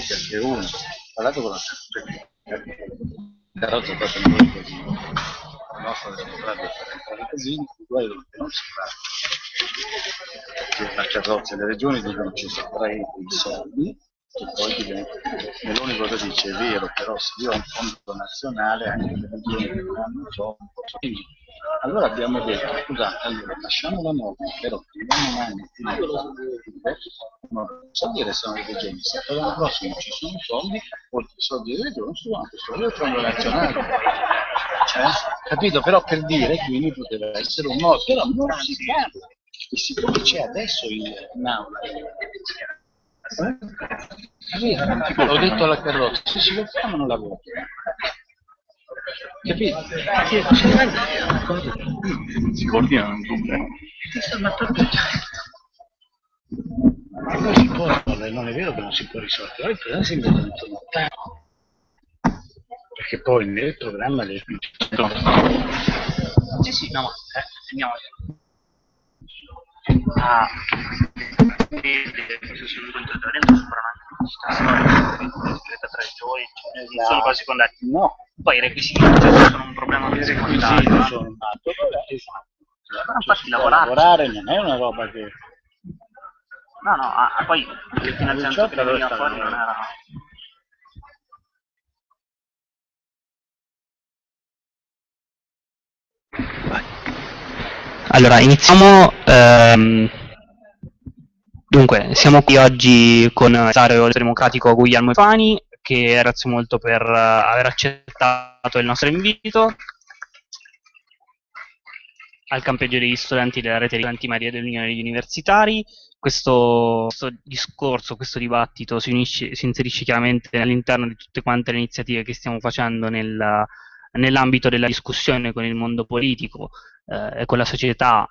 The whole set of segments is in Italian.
anche uno ha dato con la carrozza è fatta un casino la nostra della Moprada è fatta un casino quello non si fa la carrozza delle regioni dicono ci sottraete i soldi e poi diventa Meloni cosa dice è vero però se io ho un fondo nazionale anche le regioni che non hanno soldi allora abbiamo detto, scusate, allora lasciamo la norma, però prendiamo l'anno più non so dire se sono regioni, se per l'anno prossimo ci sono soldi, oltre ai soldi delle regioni, su anche soldi del fondo nazionale. Cioè, capito? Però per dire, quindi poteva essere un modo, però non si parla. E siccome c'è adesso in, in aula eh? Sì, l'ho detto alla carrozza, se si lo fanno la vuole. Capito? si coordina in problema. Ma proprio ma non si può risolvere, non è vero che non si può risolvere, il problema si è molto lontano. Perché poi nel programma del... Certo. Sì, sì, no, eh, andiamo una ah. questo si è tremendo superano anche l'università storica tra i giovani esatto. sono quasi condannati no poi i requisiti cioè, sono un problema di si è sono eh. un altro problema esatto cioè, lavorare. lavorare non è una roba che no no ah, poi il finanziamento che veniva fuori non era Vai. Allora, iniziamo... Ehm, dunque, siamo qui oggi con il Sario Democratico Guglielmo Ifani, che ringrazio molto per uh, aver accettato il nostro invito al campeggio degli studenti della rete di Santi Maria dell'Unione degli Universitari. Questo, questo, discorso, questo dibattito si, unisce, si inserisce chiaramente all'interno di tutte quante le iniziative che stiamo facendo nel nell'ambito della discussione con il mondo politico eh, e con la società,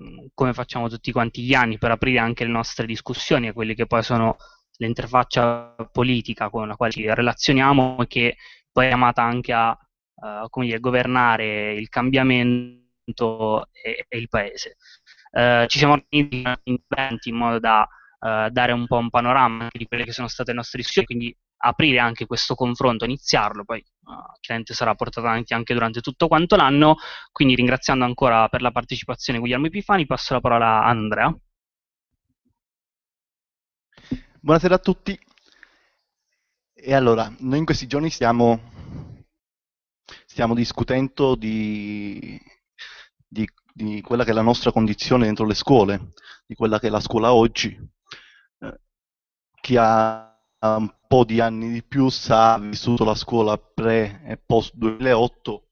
mm, come facciamo tutti quanti gli anni, per aprire anche le nostre discussioni a quelle che poi sono l'interfaccia politica con la quale ci relazioniamo e che poi è amata anche a uh, come dire, governare il cambiamento e, e il paese. Uh, ci siamo organizzati in modo da uh, dare un po' un panorama di quelle che sono state le nostre discussioni, quindi aprire anche questo confronto, iniziarlo, poi ah, chiaramente sarà portato avanti anche durante tutto quanto l'anno, quindi ringraziando ancora per la partecipazione Guglielmo Epifani, passo la parola a Andrea. Buonasera a tutti. E allora, noi in questi giorni stiamo, stiamo discutendo di, di, di quella che è la nostra condizione dentro le scuole, di quella che è la scuola oggi. Eh, chi ha un po' di anni di più sa, ha vissuto la scuola pre e post 2008,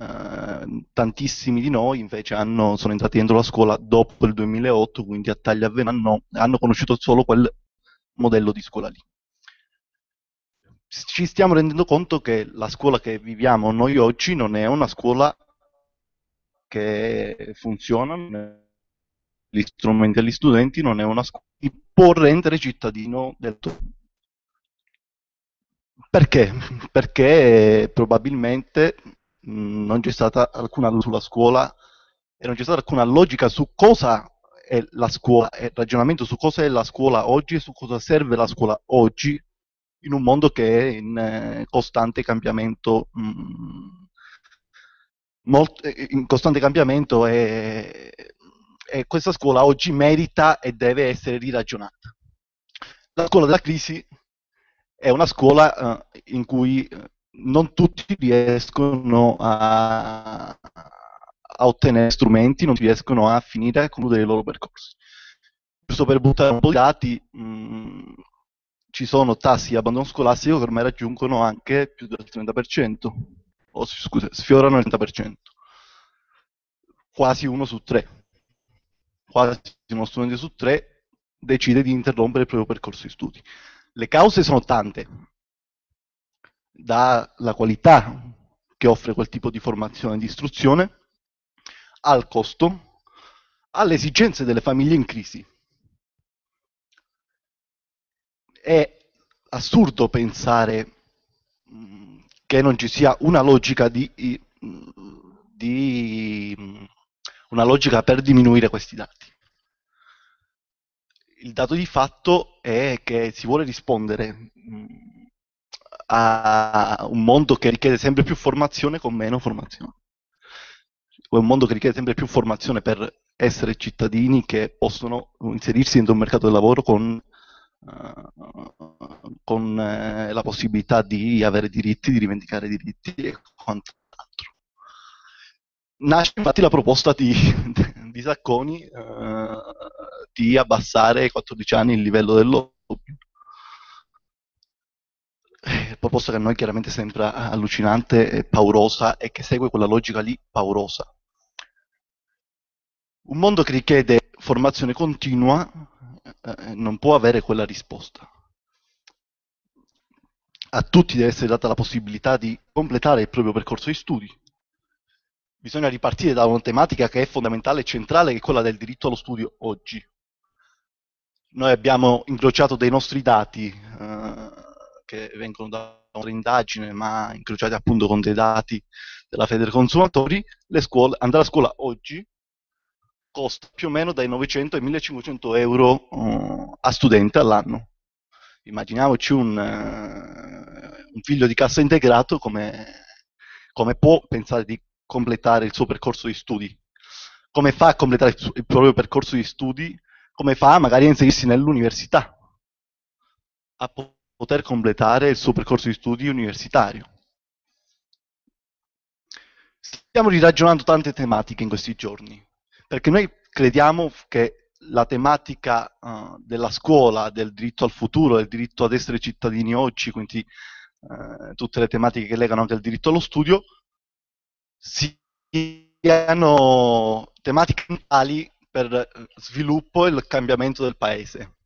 eh, tantissimi di noi invece hanno, sono entrati dentro la scuola dopo il 2008, quindi a taglia avvenuta hanno conosciuto solo quel modello di scuola lì. Ci stiamo rendendo conto che la scuola che viviamo noi oggi non è una scuola che funziona, gli strumenti agli studenti, non è una scuola che può rendere cittadino del tuo perché? Perché probabilmente mh, non c'è stata alcuna luce sulla scuola e non c'è stata alcuna logica su cosa è la scuola, è ragionamento su cosa è la scuola oggi e su cosa serve la scuola oggi in un mondo che è in eh, costante cambiamento. Mh, molto, in costante cambiamento e, e questa scuola oggi merita e deve essere riragionata. La scuola della crisi è una scuola eh, in cui eh, non tutti riescono a, a ottenere strumenti, non riescono a finire e concludere i loro percorsi. Giusto per buttare un po' di dati, mh, mm, ci sono tassi di abbandono scolastico che ormai raggiungono anche più del 30%, o scusa, sfiorano il 30%, quasi uno su tre. Quasi uno studente su tre decide di interrompere il proprio percorso di studi le cause sono tante, dalla qualità che offre quel tipo di formazione e di istruzione, al costo, alle esigenze delle famiglie in crisi. È assurdo pensare che non ci sia una logica, di, di, una logica per diminuire questi dati il dato di fatto è che si vuole rispondere mm, a un mondo che richiede sempre più formazione con meno formazione. O È un mondo che richiede sempre più formazione per essere cittadini che possono inserirsi dentro un mercato del lavoro con, uh, con uh, la possibilità di avere diritti, di rivendicare diritti e quant'altro. Nasce infatti la proposta di, di Sacconi eh, di abbassare ai 14 anni il livello dell'oppio. Eh, Proposta che a noi chiaramente sembra allucinante e paurosa e che segue quella logica lì paurosa. Un mondo che richiede formazione continua eh, non può avere quella risposta. A tutti deve essere data la possibilità di completare il proprio percorso di studi, bisogna ripartire da una tematica che è fondamentale e centrale, che è quella del diritto allo studio oggi. Noi abbiamo incrociato dei nostri dati eh, che vengono da un'indagine, ma incrociati appunto con dei dati della Federe Consumatori, scuole, andare a scuola oggi costa più o meno dai 900 ai 1500 euro eh, a studente all'anno. Immaginiamoci un, eh, un, figlio di cassa integrato come, come può pensare di completare il suo percorso di studi. Come fa a completare il, proprio percorso di studi? Come fa magari a inserirsi nell'università? A poter completare il suo percorso di studi universitario. Stiamo riragionando tante tematiche in questi giorni, perché noi crediamo che la tematica uh, della scuola, del diritto al futuro, del diritto ad essere cittadini oggi, quindi uh, tutte le tematiche che legano anche al diritto allo studio, siano tematiche tali per eh, sviluppo e il cambiamento del paese.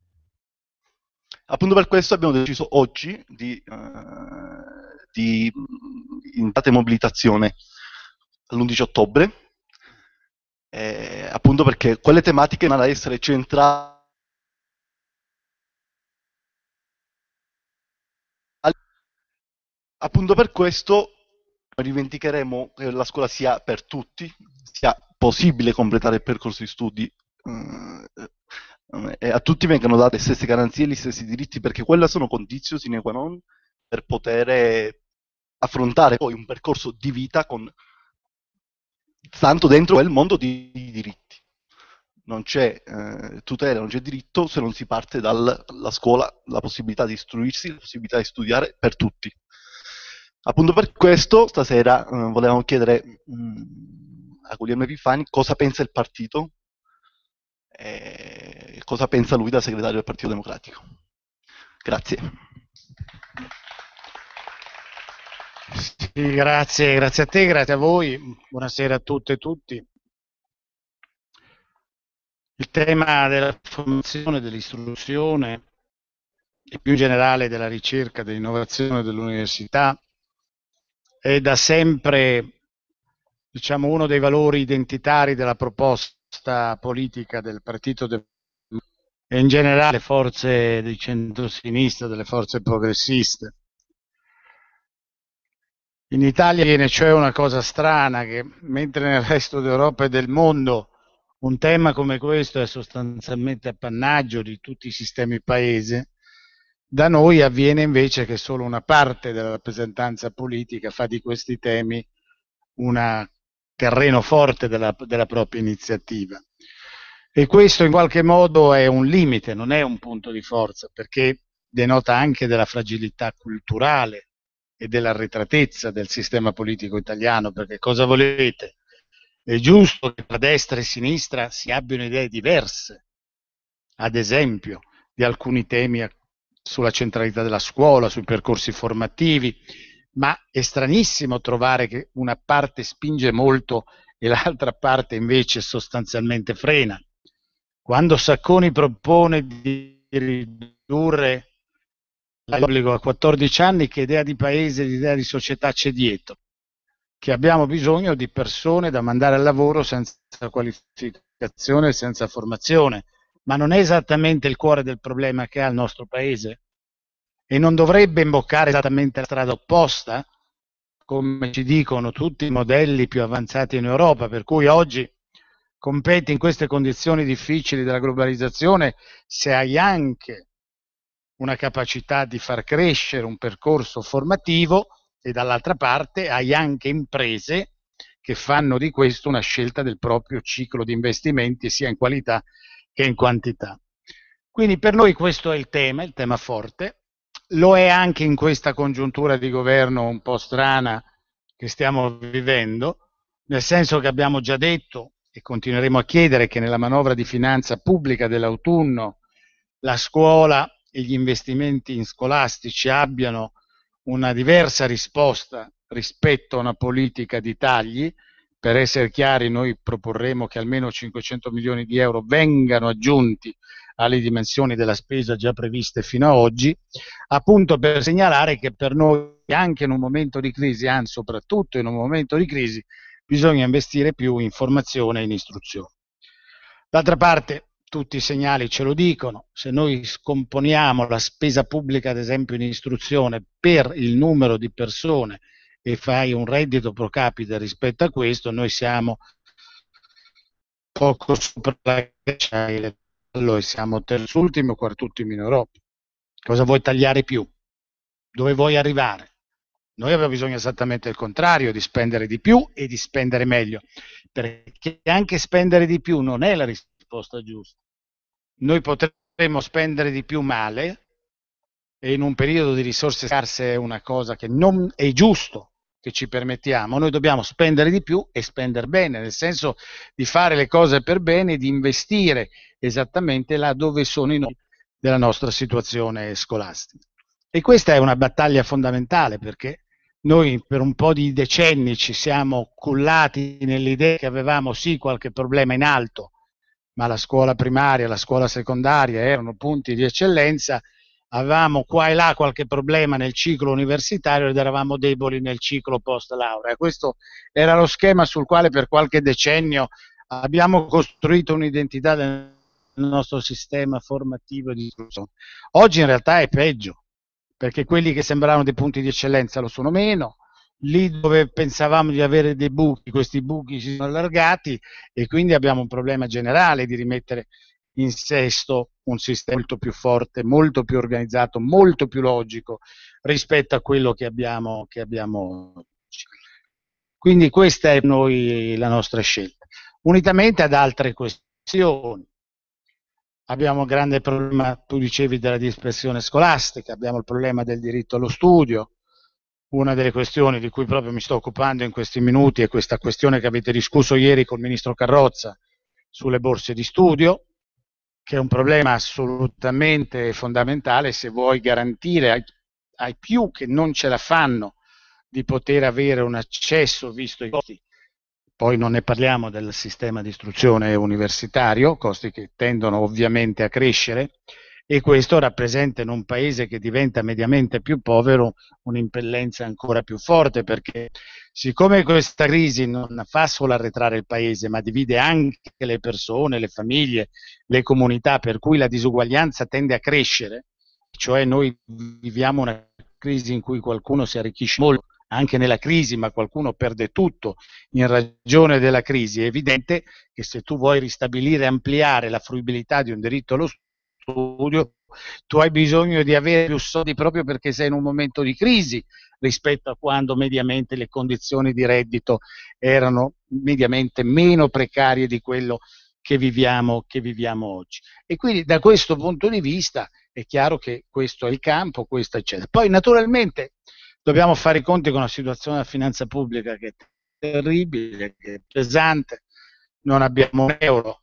Appunto per questo abbiamo deciso oggi di, uh, di mm, in mobilitazione l'11 ottobre, eh, appunto perché quelle tematiche vanno ad essere centrali Appunto per questo rivendicheremo che la scuola sia per tutti, sia possibile completare il percorso di studi mm, eh, e a tutti vengano date le stesse garanzie e gli stessi diritti, perché quelle sono condizioni sine qua non per poter eh, affrontare poi un percorso di vita con tanto dentro quel mondo di, di diritti. Non c'è eh, tutela, non c'è diritto se non si parte dalla scuola, la possibilità di istruirsi, la possibilità di studiare per tutti. Appunto per questo stasera eh, volevamo chiedere mh, mm, a Guglielmo Epifani cosa pensa il partito e cosa pensa lui da segretario del Partito Democratico. Grazie. Sì, grazie, grazie a te, grazie a voi, buonasera a tutte e tutti. Il tema della formazione, dell'istruzione e più in generale della ricerca, dell'innovazione dell'università è da sempre diciamo, uno dei valori identitari della proposta politica del Partito Democratico e in generale delle forze di centrosinistra, delle forze progressiste. In Italia viene cioè una cosa strana che mentre nel resto d'Europa e del mondo un tema come questo è sostanzialmente appannaggio di tutti i sistemi paese, da noi avviene invece che solo una parte della rappresentanza politica fa di questi temi un terreno forte della, della propria iniziativa. E questo in qualche modo è un limite, non è un punto di forza, perché denota anche della fragilità culturale e dell'arretratezza del sistema politico italiano, perché cosa volete? È giusto che tra destra e sinistra si abbiano idee diverse, ad esempio, di alcuni temi sulla centralità della scuola, sui percorsi formativi, ma è stranissimo trovare che una parte spinge molto e l'altra parte invece sostanzialmente frena. Quando Sacconi propone di ridurre l'obbligo a 14 anni, che idea di paese, che idea di società c'è dietro? Che abbiamo bisogno di persone da mandare al lavoro senza qualificazione, senza formazione, ma non è esattamente il cuore del problema che ha il nostro paese e non dovrebbe imboccare esattamente la strada opposta, come ci dicono tutti i modelli più avanzati in Europa, per cui oggi competi in queste condizioni difficili della globalizzazione se hai anche una capacità di far crescere un percorso formativo e dall'altra parte hai anche imprese che fanno di questo una scelta del proprio ciclo di investimenti sia in qualità che in quantità. Quindi per noi questo è il tema, il tema forte, lo è anche in questa congiuntura di governo un po' strana che stiamo vivendo, nel senso che abbiamo già detto e continueremo a chiedere che nella manovra di finanza pubblica dell'autunno la scuola e gli investimenti in scolastici abbiano una diversa risposta rispetto a una politica di tagli, per essere chiari, noi proporremo che almeno 500 milioni di euro vengano aggiunti alle dimensioni della spesa già previste fino ad oggi, appunto per segnalare che per noi anche in un momento di crisi, anzi soprattutto in un momento di crisi, bisogna investire più in formazione e in istruzione. D'altra parte, tutti i segnali ce lo dicono, se noi scomponiamo la spesa pubblica, ad esempio in istruzione, per il numero di persone e fai un reddito pro capita rispetto a questo, noi siamo poco sopra la Grecia e allora siamo terzultimi o in Europa. Cosa vuoi tagliare più? Dove vuoi arrivare? Noi abbiamo bisogno esattamente del contrario, di spendere di più e di spendere meglio, perché anche spendere di più non è la risposta giusta. Noi potremmo spendere di più male e in un periodo di risorse scarse è una cosa che non è giusto che ci permettiamo, noi dobbiamo spendere di più e spendere bene, nel senso di fare le cose per bene, di investire esattamente là dove sono i nodi della nostra situazione scolastica. E questa è una battaglia fondamentale perché noi per un po' di decenni ci siamo cullati nell'idea che avevamo sì qualche problema in alto, ma la scuola primaria, la scuola secondaria erano punti di eccellenza avevamo qua e là qualche problema nel ciclo universitario ed eravamo deboli nel ciclo post laurea. Questo era lo schema sul quale per qualche decennio abbiamo costruito un'identità del nostro sistema formativo di istruzione. Oggi in realtà è peggio, perché quelli che sembravano dei punti di eccellenza lo sono meno, lì dove pensavamo di avere dei buchi, questi buchi si sono allargati e quindi abbiamo un problema generale di rimettere in sesto un sistema molto più forte, molto più organizzato, molto più logico rispetto a quello che abbiamo, che abbiamo oggi. Quindi questa è noi, la nostra scelta. Unitamente ad altre questioni, abbiamo un grande problema, tu dicevi, della dispersione scolastica, abbiamo il problema del diritto allo studio, una delle questioni di cui proprio mi sto occupando in questi minuti è questa questione che avete discusso ieri col ministro Carrozza sulle borse di studio, che è un problema assolutamente fondamentale se vuoi garantire ai, ai più che non ce la fanno di poter avere un accesso visto i costi. Poi non ne parliamo del sistema di istruzione universitario, costi che tendono ovviamente a crescere, e questo rappresenta in un paese che diventa mediamente più povero un'impellenza ancora più forte perché siccome questa crisi non fa solo arretrare il paese ma divide anche le persone, le famiglie, le comunità per cui la disuguaglianza tende a crescere, cioè noi viviamo una crisi in cui qualcuno si arricchisce molto anche nella crisi, ma qualcuno perde tutto in ragione della crisi, è evidente che se tu vuoi ristabilire e ampliare la fruibilità di un diritto allo studio, studio, tu hai bisogno di avere più soldi proprio perché sei in un momento di crisi rispetto a quando mediamente le condizioni di reddito erano mediamente meno precarie di quello che viviamo, che viviamo oggi. E quindi da questo punto di vista è chiaro che questo è il campo, questo eccetera. Poi naturalmente dobbiamo fare i conti con la situazione della finanza pubblica che è terribile, che è pesante, non abbiamo un euro,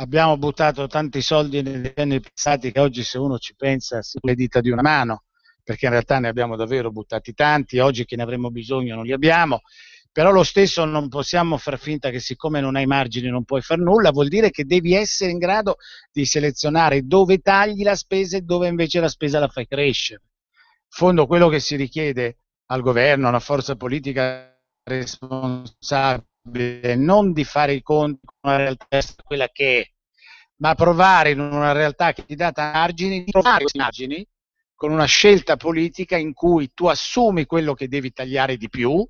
abbiamo buttato tanti soldi negli anni passati che oggi se uno ci pensa si le dita di una mano, perché in realtà ne abbiamo davvero buttati tanti, oggi che ne avremmo bisogno non li abbiamo, però lo stesso non possiamo far finta che siccome non hai margini non puoi far nulla, vuol dire che devi essere in grado di selezionare dove tagli la spesa e dove invece la spesa la fai crescere. In fondo quello che si richiede al governo, alla forza politica responsabile, possibile non di fare i conti con una realtà quella che è, ma provare in una realtà che ti dà margini, di trovare margini con una scelta politica in cui tu assumi quello che devi tagliare di più,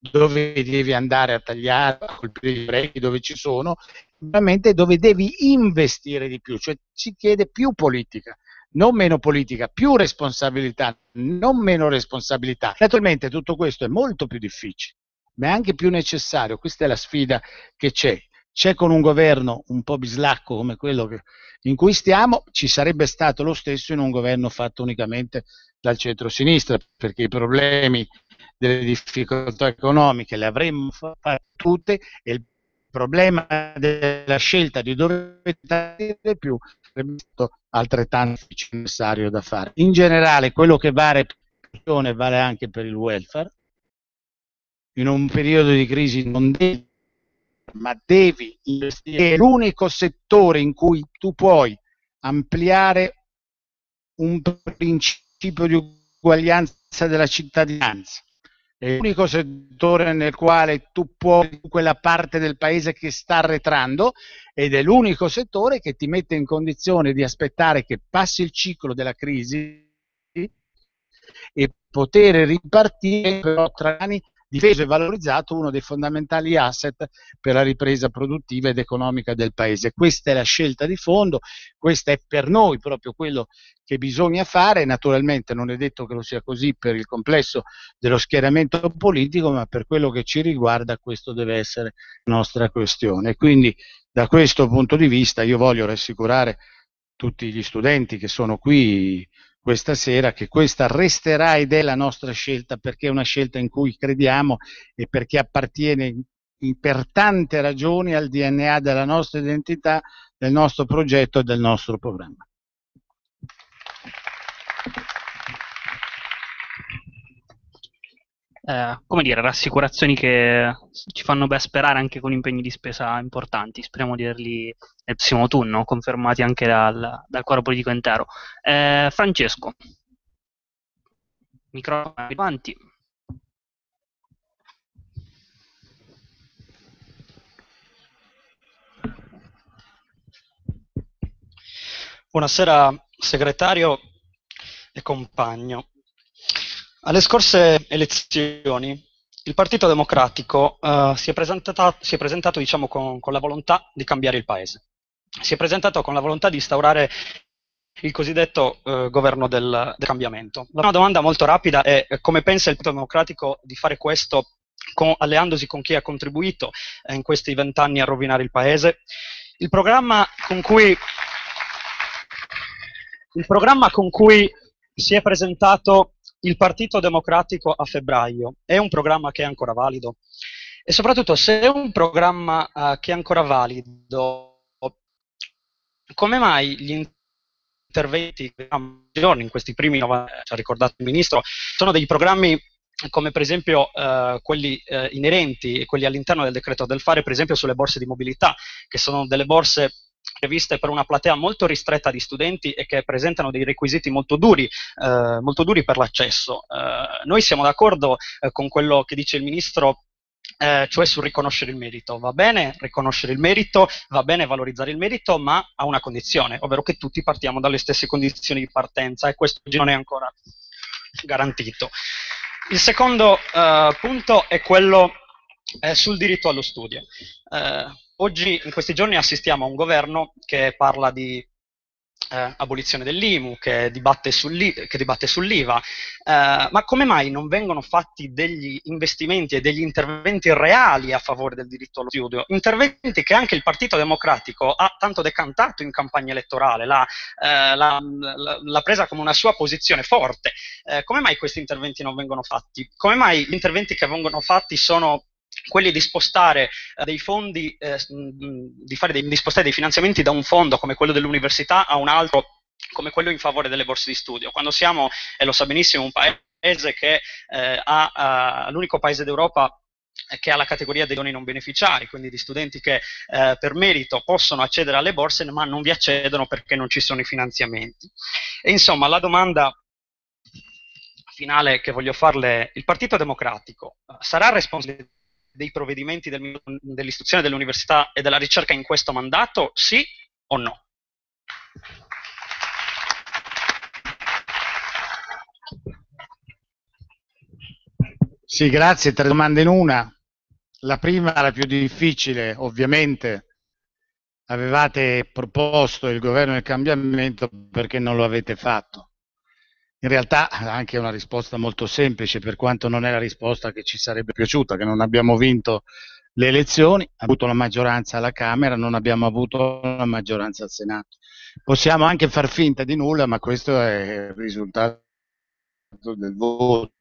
dove devi andare a tagliare, a colpire i brechi dove ci sono, ovviamente dove devi investire di più, cioè ci chiede più politica, non meno politica, più responsabilità, non meno responsabilità. Naturalmente tutto questo è molto più difficile ma è anche più necessario, questa è la sfida che c'è, c'è con un governo un po' bislacco come quello che, in cui stiamo, ci sarebbe stato lo stesso in un governo fatto unicamente dal centro-sinistra, perché i problemi delle difficoltà economiche le avremmo fatte tutte e il problema della scelta di dove tagliare più sarebbe stato altrettanto necessario da fare. In generale quello che vale per la pensione vale anche per il welfare, in un periodo di crisi non devi, ma devi investire. È l'unico settore in cui tu puoi ampliare un principio di uguaglianza della cittadinanza. È l'unico settore nel quale tu puoi quella parte del paese che sta arretrando ed è l'unico settore che ti mette in condizione di aspettare che passi il ciclo della crisi e poter ripartire però tra anni difeso e valorizzato uno dei fondamentali asset per la ripresa produttiva ed economica del paese. Questa è la scelta di fondo, questo è per noi proprio quello che bisogna fare, naturalmente non è detto che lo sia così per il complesso dello schieramento politico, ma per quello che ci riguarda questo deve essere la nostra questione. Quindi da questo punto di vista io voglio rassicurare tutti gli studenti che sono qui questa sera, che questa resterà ed è la nostra scelta perché è una scelta in cui crediamo e perché appartiene per tante ragioni al DNA della nostra identità, del nostro progetto e del nostro programma. Eh, come dire, rassicurazioni che ci fanno ben sperare anche con impegni di spesa importanti. Speriamo di averli nel prossimo autunno, confermati anche dal, dal quadro politico intero. Eh, Francesco, microfono avanti. Buonasera segretario e compagno. Alle scorse elezioni il Partito Democratico uh, si è presentato, si è presentato diciamo, con, con, la volontà di cambiare il paese. Si è presentato con la volontà di instaurare il cosiddetto uh, governo del, del, cambiamento. La prima domanda molto rapida è eh, come pensa il Partito Democratico di fare questo con, alleandosi con chi ha contribuito eh, in questi vent'anni a rovinare il paese? Il programma con cui, il programma con cui si è presentato il Partito Democratico a febbraio è un programma che è ancora valido? E soprattutto, se è un programma uh, che è ancora valido, come mai gli interventi che abbiamo giorni, in questi primi 90, ci ha ricordato il Ministro, sono dei programmi come per esempio eh, quelli eh, inerenti e quelli all'interno del decreto del fare, per esempio sulle borse di mobilità, che sono delle borse previste per una platea molto ristretta di studenti e che presentano dei requisiti molto duri, eh, molto duri per l'accesso. Eh, noi siamo d'accordo eh, con quello che dice il Ministro eh, cioè sul riconoscere il merito. Va bene riconoscere il merito, va bene valorizzare il merito, ma a una condizione, ovvero che tutti partiamo dalle stesse condizioni di partenza e questo non è ancora garantito. Il secondo eh, punto è quello eh, sul diritto allo studio. Eh, Oggi, in questi giorni, assistiamo a un governo che parla di eh, abolizione dell'IMU, che dibatte, che dibatte sull'IVA, eh, ma come mai non vengono fatti degli investimenti e degli interventi reali a favore del diritto allo studio? Interventi che anche il Partito Democratico ha tanto decantato in campagna elettorale, l'ha, eh, la, la, presa come una sua posizione forte. Eh, come mai questi interventi non vengono fatti? Come mai gli interventi che vengono fatti sono quelli di spostare eh, dei fondi, eh, mm, mm, di, dei, di spostare dei finanziamenti da un fondo come quello dell'università a un altro come quello in favore delle borse di studio. Quando siamo, e lo sa benissimo, un paese che eh, ha, ha eh, l'unico paese d'Europa che ha la categoria dei doni non beneficiari, quindi di studenti che eh, per merito possono accedere alle borse ma non vi accedono perché non ci sono i finanziamenti. E insomma, la domanda finale che voglio farle, il Partito Democratico eh, sarà responsabile dei provvedimenti del, dell'istruzione, dell'università e della ricerca in questo mandato, sì o no? Sì, grazie. Tre domande in una. La prima, la più difficile, ovviamente. Avevate proposto il governo del cambiamento perché non lo avete fatto. In realtà anche una risposta molto semplice, per quanto non è la risposta che ci sarebbe piaciuta, che non abbiamo vinto le elezioni, abbiamo avuto la maggioranza alla Camera, non abbiamo avuto la maggioranza al Senato. Possiamo anche far finta di nulla, ma questo è il risultato del voto.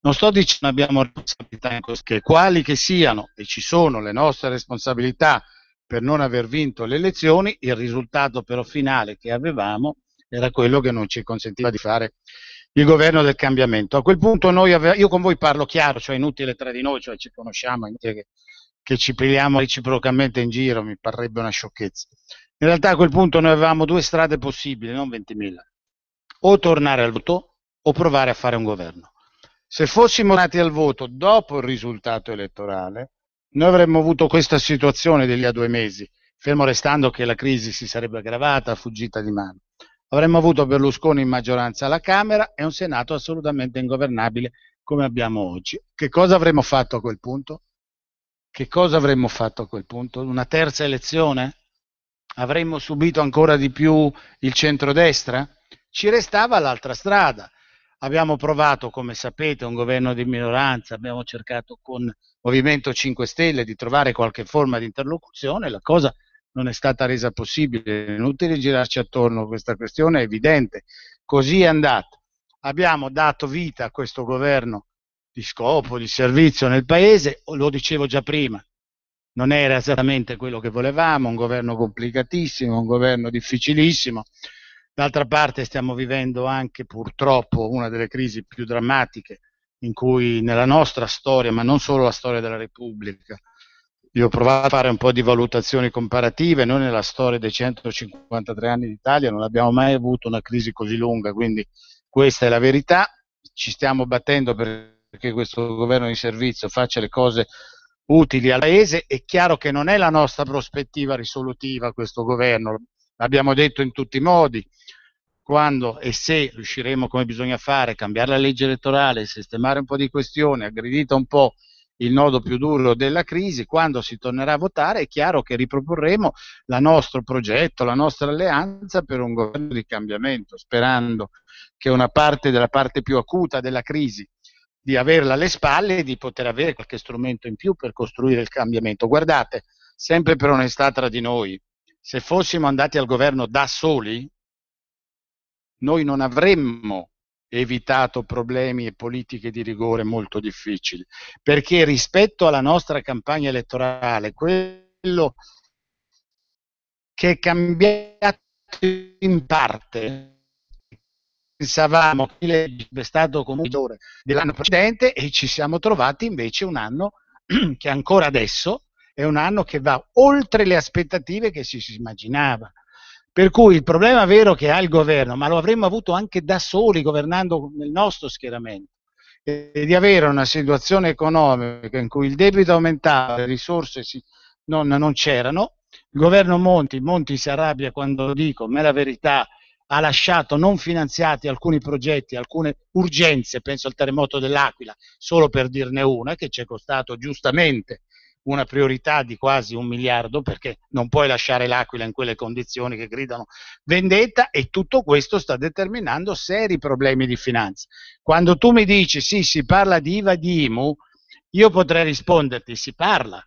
Non sto dicendo che abbiamo responsabilità che quali che siano, e ci sono le nostre responsabilità per non aver vinto le elezioni, il risultato però finale che avevamo era quello che non ci consentiva di fare il governo del cambiamento. A quel punto noi aveva, io con voi parlo chiaro, cioè inutile tra di noi, cioè ci conosciamo, inutile che, che ci pigliamo reciprocamente in giro, mi parrebbe una sciocchezza. In realtà a quel punto noi avevamo due strade possibili, non 20.000, o tornare al voto o provare a fare un governo. Se fossimo nati al voto dopo il risultato elettorale, noi avremmo avuto questa situazione degli a due mesi, fermo restando che la crisi si sarebbe aggravata, fuggita di mano. Avremmo avuto Berlusconi in maggioranza alla Camera e un Senato assolutamente ingovernabile come abbiamo oggi. Che cosa avremmo fatto a quel punto? Che cosa avremmo fatto a quel punto? Una terza elezione? Avremmo subito ancora di più il centrodestra? Ci restava l'altra strada. Abbiamo provato, come sapete, un governo di minoranza, abbiamo cercato con Movimento 5 Stelle di trovare qualche forma di interlocuzione, la cosa è non è stata resa possibile, è inutile girarci attorno, a questa questione è evidente, così è andato. Abbiamo dato vita a questo governo di scopo, di servizio nel Paese, lo dicevo già prima, non era esattamente quello che volevamo, un governo complicatissimo, un governo difficilissimo. D'altra parte stiamo vivendo anche purtroppo una delle crisi più drammatiche in cui nella nostra storia, ma non solo la storia della Repubblica, io ho provato a fare un po' di valutazioni comparative, noi nella storia dei 153 anni d'Italia non abbiamo mai avuto una crisi così lunga, quindi questa è la verità, ci stiamo battendo perché questo governo di servizio faccia le cose utili al Paese, è chiaro che non è la nostra prospettiva risolutiva questo governo, l'abbiamo detto in tutti i modi, quando e se riusciremo come bisogna fare, cambiare la legge elettorale, sistemare un po' di questioni, aggredita un po' il nodo più duro della crisi, quando si tornerà a votare è chiaro che riproporremo il nostro progetto, la nostra alleanza per un governo di cambiamento, sperando che una parte della parte più acuta della crisi di averla alle spalle e di poter avere qualche strumento in più per costruire il cambiamento. Guardate, sempre per onestà tra di noi, se fossimo andati al governo da soli, noi non avremmo evitato problemi e politiche di rigore molto difficili, perché rispetto alla nostra campagna elettorale, quello che è cambiato in parte pensavamo che sarebbe stato comunque migliore dell'anno precedente e ci siamo trovati invece un anno che ancora adesso è un anno che va oltre le aspettative che si immaginava. Per cui il problema vero che ha il governo, ma lo avremmo avuto anche da soli governando nel nostro schieramento, è di avere una situazione economica in cui il debito aumentava, le risorse si, non, non c'erano, il governo Monti, Monti si arrabbia quando lo dico, ma è la verità, ha lasciato non finanziati alcuni progetti, alcune urgenze, penso al terremoto dell'Aquila, solo per dirne una, che ci è costato giustamente una priorità di quasi un miliardo perché non puoi lasciare l'Aquila in quelle condizioni che gridano vendetta e tutto questo sta determinando seri problemi di finanza. Quando tu mi dici sì, si parla di IVA, di IMU, io potrei risponderti si parla,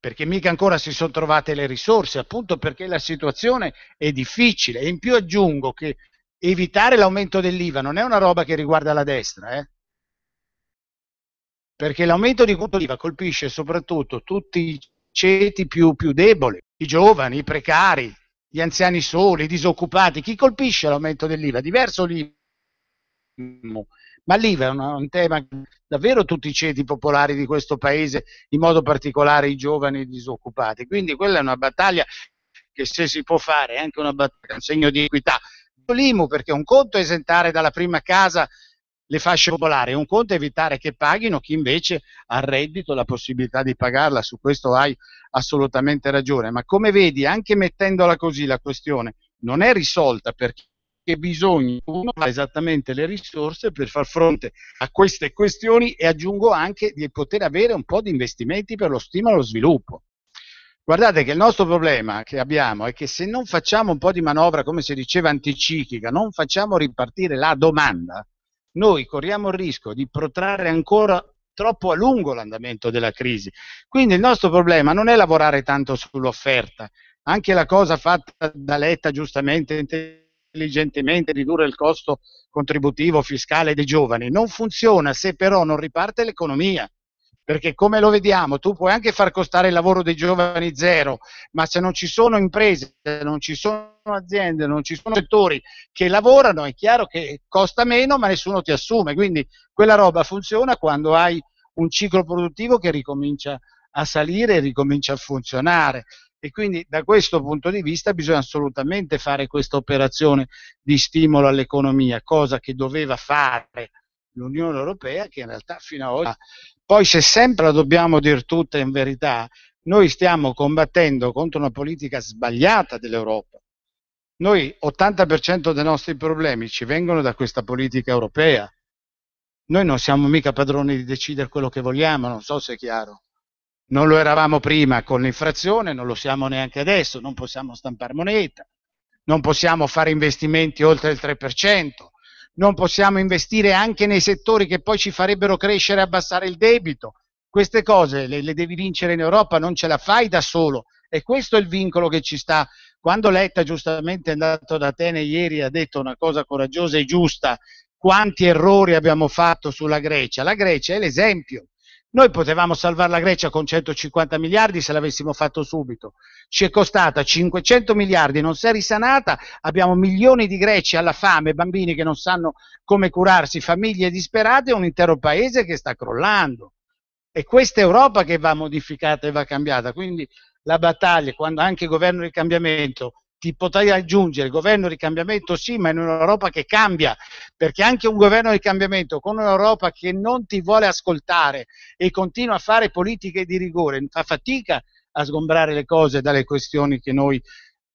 perché mica ancora si sono trovate le risorse, appunto perché la situazione è difficile e in più aggiungo che evitare l'aumento dell'IVA non è una roba che riguarda la destra, eh? perché l'aumento di quanto IVA colpisce soprattutto tutti i ceti più, più deboli, i giovani, i precari, gli anziani soli, i disoccupati. Chi colpisce l'aumento dell'IVA? Diverso l'IVA. Ma l'IVA è un, un tema davvero tutti i ceti popolari di questo paese, in modo particolare i giovani e i disoccupati. Quindi quella è una battaglia che se si può fare è anche una battaglia, un segno di equità. L'IMU perché un conto è esentare dalla prima casa le fasce popolari. Un conto è evitare che paghino chi invece ha reddito la possibilità di pagarla, su questo hai assolutamente ragione, ma come vedi anche mettendola così la questione non è risolta perché bisogna uno ha esattamente le risorse per far fronte a queste questioni e aggiungo anche di poter avere un po' di investimenti per lo stimolo allo sviluppo. Guardate che il nostro problema che abbiamo è che se non facciamo un po' di manovra, come si diceva, anticiclica, non facciamo ripartire la domanda, noi corriamo il rischio di protrarre ancora troppo a lungo l'andamento della crisi. Quindi il nostro problema non è lavorare tanto sull'offerta, anche la cosa fatta da Letta giustamente intelligentemente ridurre il costo contributivo fiscale dei giovani non funziona se però non riparte l'economia perché come lo vediamo tu puoi anche far costare il lavoro dei giovani zero, ma se non ci sono imprese, non ci sono aziende, non ci sono settori che lavorano, è chiaro che costa meno ma nessuno ti assume, quindi quella roba funziona quando hai un ciclo produttivo che ricomincia a salire e ricomincia a funzionare. E quindi da questo punto di vista bisogna assolutamente fare questa operazione di stimolo all'economia, cosa che doveva fare l'Unione Europea che in realtà fino ad oggi poi se sempre la dobbiamo dire tutta in verità, noi stiamo combattendo contro una politica sbagliata dell'Europa. Noi 80% dei nostri problemi ci vengono da questa politica europea. Noi non siamo mica padroni di decidere quello che vogliamo, non so se è chiaro. Non lo eravamo prima con l'infrazione, non lo siamo neanche adesso, non possiamo stampare moneta, non possiamo fare investimenti oltre il 3%, non possiamo investire anche nei settori che poi ci farebbero crescere e abbassare il debito. Queste cose le, le devi vincere in Europa, non ce la fai da solo. E questo è il vincolo che ci sta. Quando Letta giustamente è andato da Atene ieri e ha detto una cosa coraggiosa e giusta, quanti errori abbiamo fatto sulla Grecia. La Grecia è l'esempio noi potevamo salvare la Grecia con 150 miliardi se l'avessimo fatto subito. Ci è costata 500 miliardi, non si è risanata, abbiamo milioni di greci alla fame, bambini che non sanno come curarsi, famiglie disperate e un intero paese che sta crollando. È questa Europa che va modificata e va cambiata. Quindi la battaglia, quando anche il governo di cambiamento ti potrei aggiungere governo di cambiamento sì, ma in un'Europa che cambia, perché anche un governo di cambiamento con un'Europa che non ti vuole ascoltare e continua a fare politiche di rigore, fa fatica a sgombrare le cose dalle questioni che noi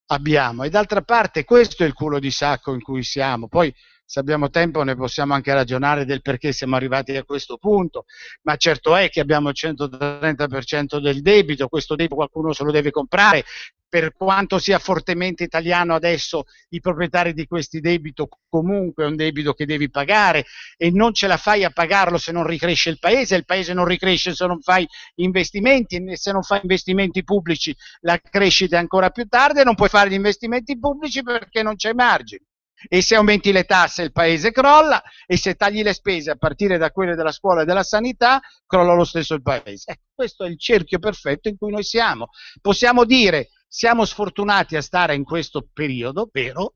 abbiamo. E d'altra parte questo è il culo di sacco in cui siamo. Poi se abbiamo tempo ne possiamo anche ragionare del perché siamo arrivati a questo punto, ma certo è che abbiamo il 130% del debito, questo debito qualcuno se lo deve comprare, per quanto sia fortemente italiano adesso, i proprietari di questi debito comunque è un debito che devi pagare e non ce la fai a pagarlo se non ricresce il paese, il paese non ricresce se non fai investimenti, e se non fai investimenti pubblici la crescita è ancora più tardi e non puoi fare gli investimenti pubblici perché non c'è margine. E se aumenti le tasse il paese crolla e se tagli le spese a partire da quelle della scuola e della sanità crolla lo stesso il paese. Ecco, questo è il cerchio perfetto in cui noi siamo. Possiamo dire siamo sfortunati a stare in questo periodo, vero?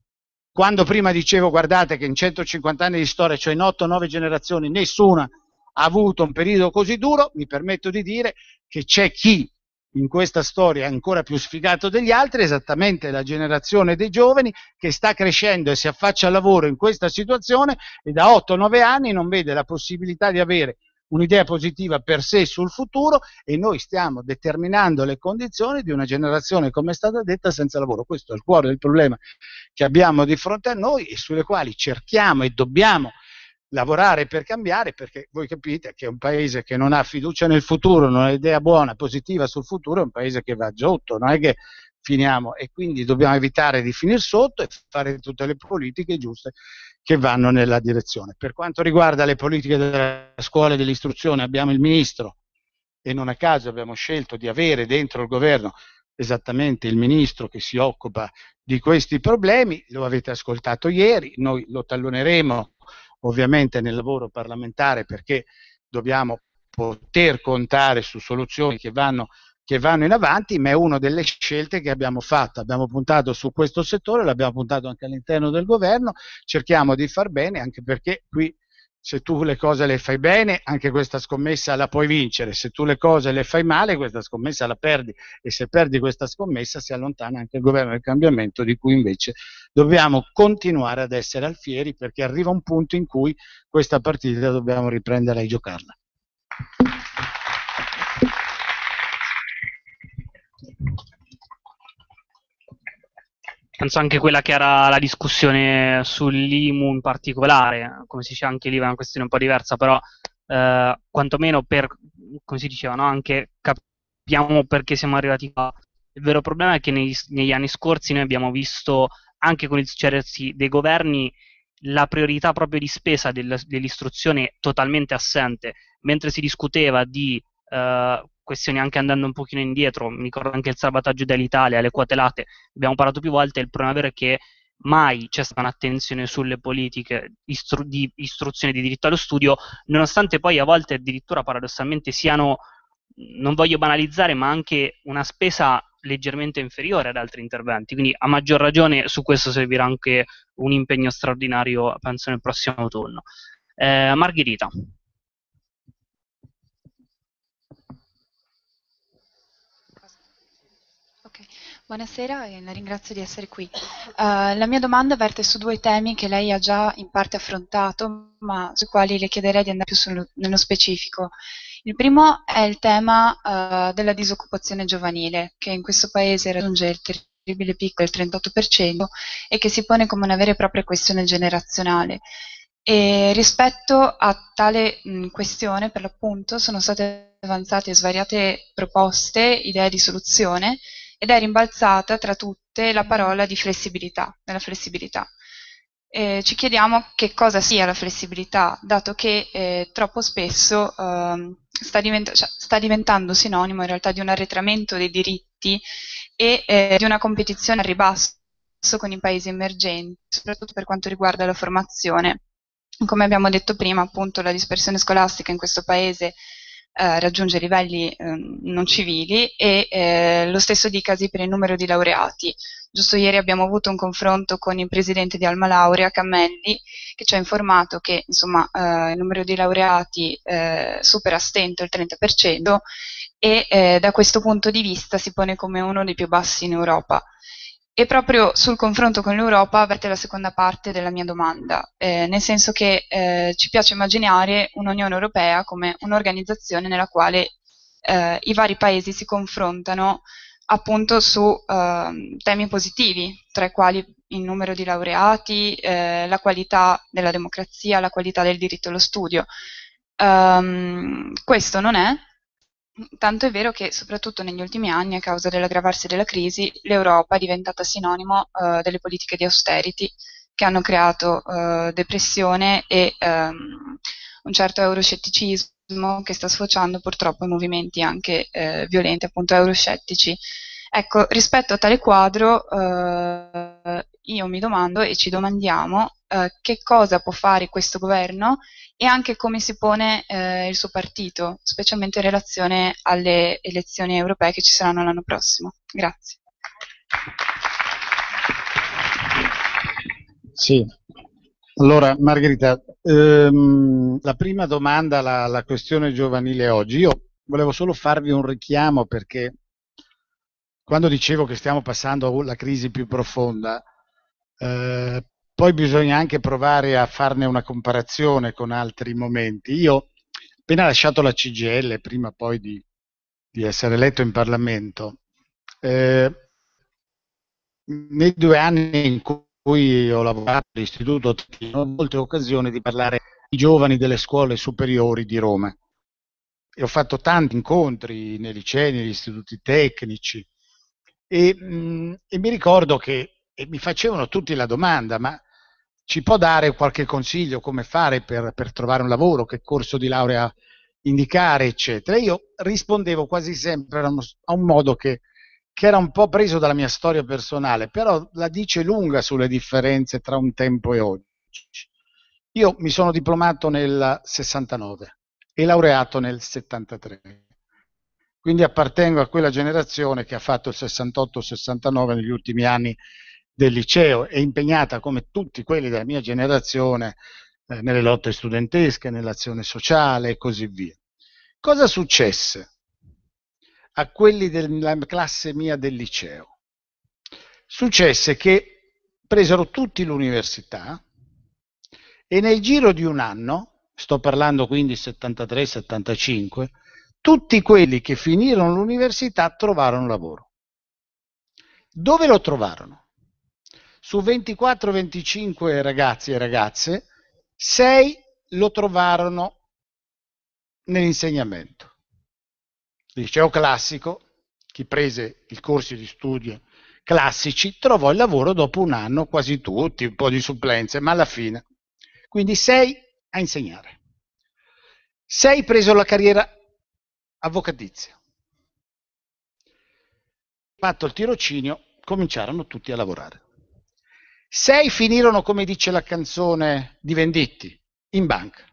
Quando prima dicevo, guardate che in 150 anni di storia, cioè in 8-9 generazioni, nessuna ha avuto un periodo così duro, mi permetto di dire che c'è chi in questa storia è ancora più sfigato degli altri, esattamente la generazione dei giovani che sta crescendo e si affaccia al lavoro in questa situazione e da 8-9 anni non vede la possibilità di avere un'idea positiva per sé sul futuro e noi stiamo determinando le condizioni di una generazione, come è stata detta, senza lavoro. Questo è il cuore del problema che abbiamo di fronte a noi e sulle quali cerchiamo e dobbiamo lavorare per cambiare, perché voi capite che un paese che non ha fiducia nel futuro, non ha idea buona, positiva sul futuro, è un paese che va sotto, non è che finiamo e quindi dobbiamo evitare di finire sotto e fare tutte le politiche giuste che vanno nella direzione. Per quanto riguarda le politiche della scuola e dell'istruzione, abbiamo il ministro e non a caso abbiamo scelto di avere dentro il governo esattamente il ministro che si occupa di questi problemi, lo avete ascoltato ieri, noi lo talloneremo ovviamente nel lavoro parlamentare perché dobbiamo poter contare su soluzioni che vanno che vanno in avanti, ma è una delle scelte che abbiamo fatto. Abbiamo puntato su questo settore, l'abbiamo puntato anche all'interno del governo, cerchiamo di far bene, anche perché qui se tu le cose le fai bene, anche questa scommessa la puoi vincere, se tu le cose le fai male, questa scommessa la perdi e se perdi questa scommessa si allontana anche il governo del cambiamento di cui invece dobbiamo continuare ad essere alfieri perché arriva un punto in cui questa partita dobbiamo riprendere a giocarla. Penso anche quella che era la discussione sull'IMU in particolare, come si dice anche lì è una questione un po' diversa, però eh, quantomeno per, come si diceva, no? anche capiamo perché siamo arrivati qua. Il vero problema è che negli, negli anni scorsi noi abbiamo visto, anche con il cioè, succedersi dei governi, la priorità proprio di spesa del, dell'istruzione totalmente assente, mentre si discuteva di eh, questioni anche andando un pochino indietro, mi ricordo anche il salvataggio dell'Italia, le quote latte, abbiamo parlato più volte, il problema vero è che mai c'è stata un'attenzione sulle politiche istru- di istruzione di diritto allo studio, nonostante poi a volte addirittura paradossalmente siano, non voglio banalizzare, ma anche una spesa leggermente inferiore ad altri interventi. Quindi a maggior ragione su questo servirà anche un impegno straordinario, penso, nel prossimo autunno. Eh, Margherita. Buonasera e la ringrazio di essere qui. Uh, la mia domanda verte su due temi che lei ha già in parte affrontato, ma sui quali le chiederei di andare più sul, nello specifico. Il primo è il tema uh, della disoccupazione giovanile, che in questo paese raggiunge il terribile picco del 38% e che si pone come una vera e propria questione generazionale. E rispetto a tale mh, questione, per l'appunto, sono state avanzate svariate proposte, idee di soluzione, ed è rimbalzata tra tutte la mm. parola di flessibilità, nella flessibilità. Eh, ci chiediamo che cosa sia la flessibilità, dato che eh, troppo spesso eh, sta, diventa cioè, sta, diventando sinonimo in realtà di un arretramento dei diritti e eh, di una competizione a ribasso con i paesi emergenti, soprattutto per quanto riguarda la formazione. Come abbiamo detto prima, appunto, la dispersione scolastica in questo paese eh, raggiunge livelli eh, non civili e eh, lo stesso dicasi per il numero di laureati. Giusto ieri abbiamo avuto un confronto con il presidente di Alma Laurea, Cammelli, che ci ha informato che insomma, eh, il numero di laureati eh, supera a stento il 30% e eh, da questo punto di vista si pone come uno dei più bassi in Europa. E proprio sul confronto con l'Europa avverte la seconda parte della mia domanda, eh, nel senso che eh, ci piace immaginare un'Unione Europea come un'organizzazione nella quale eh, i vari paesi si confrontano appunto su ehm, temi positivi, tra i quali il numero di laureati, eh, la qualità della democrazia, la qualità del diritto allo studio. Um, questo non è, Mm, tanto è vero che, soprattutto negli ultimi anni, a causa dell'aggravarsi della crisi, l'Europa è diventata sinonimo eh, delle politiche di austerity che hanno creato eh, depressione e ehm, un certo euroscetticismo che sta sfociando purtroppo in movimenti anche eh, violenti, appunto euroscettici. Ecco, rispetto a tale quadro, eh, io mi domando e ci domandiamo eh, che cosa può fare questo governo e anche come si pone eh, il suo partito, specialmente in relazione alle elezioni europee che ci saranno l'anno prossimo. Grazie. Sì. Allora, Margherita, ehm, la prima domanda, la, la questione giovanile oggi. Io volevo solo farvi un richiamo perché quando dicevo che stiamo passando la crisi più profonda, eh, poi bisogna anche provare a farne una comparazione con altri momenti. Io, appena lasciato la CGL, prima poi di, di essere eletto in Parlamento, eh, nei due anni in cui ho lavorato all'Istituto ho molte occasioni di parlare ai giovani delle scuole superiori di Roma. E ho fatto tanti incontri nei licei, negli istituti tecnici e, mh, mm, e mi ricordo che e mi facevano tutti la domanda, ma ci può dare qualche consiglio come fare per, per trovare un lavoro, che corso di laurea indicare, eccetera. Io rispondevo quasi sempre a, uno, a un modo che, che, era un po' preso dalla mia storia personale, però la dice lunga sulle differenze tra un tempo e oggi. Io mi sono diplomato nel 69 e laureato nel 73. Quindi appartengo a quella generazione che ha fatto il 68-69 negli ultimi anni del liceo e impegnata come tutti quelli della mia generazione eh, nelle lotte studentesche, nell'azione sociale e così via. Cosa successe a quelli della classe mia del liceo? Successe che presero tutti l'università e nel giro di un anno, sto parlando quindi 73-75, tutti quelli che finirono l'università trovarono lavoro. Dove lo trovarono? su 24-25 ragazzi e ragazze, 6 lo trovarono nell'insegnamento. Liceo classico, chi prese il corso di studio classici trovò il lavoro dopo un anno, quasi tutti, un po' di supplenze, ma alla fine. Quindi 6 a insegnare. 6 preso la carriera avvocatizia. Fatto il tirocinio, cominciarono tutti a lavorare. Sei finirono, come dice la canzone di Venditti, in banca.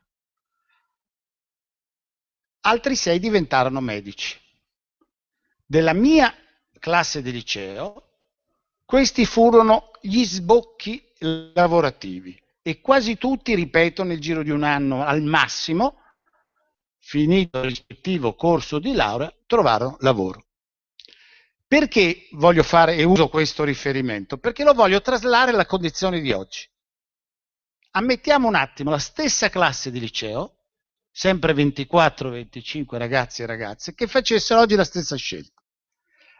Altri sei diventarono medici. Della mia classe di liceo, questi furono gli sbocchi lavorativi e quasi tutti, ripeto, nel giro di un anno al massimo, finito il rispettivo corso di laurea, trovarono lavoro. Perché voglio fare e uso questo riferimento? Perché lo voglio traslare alla condizione di oggi. Ammettiamo un attimo la stessa classe di liceo, sempre 24-25 ragazzi e ragazze, che facessero oggi la stessa scelta.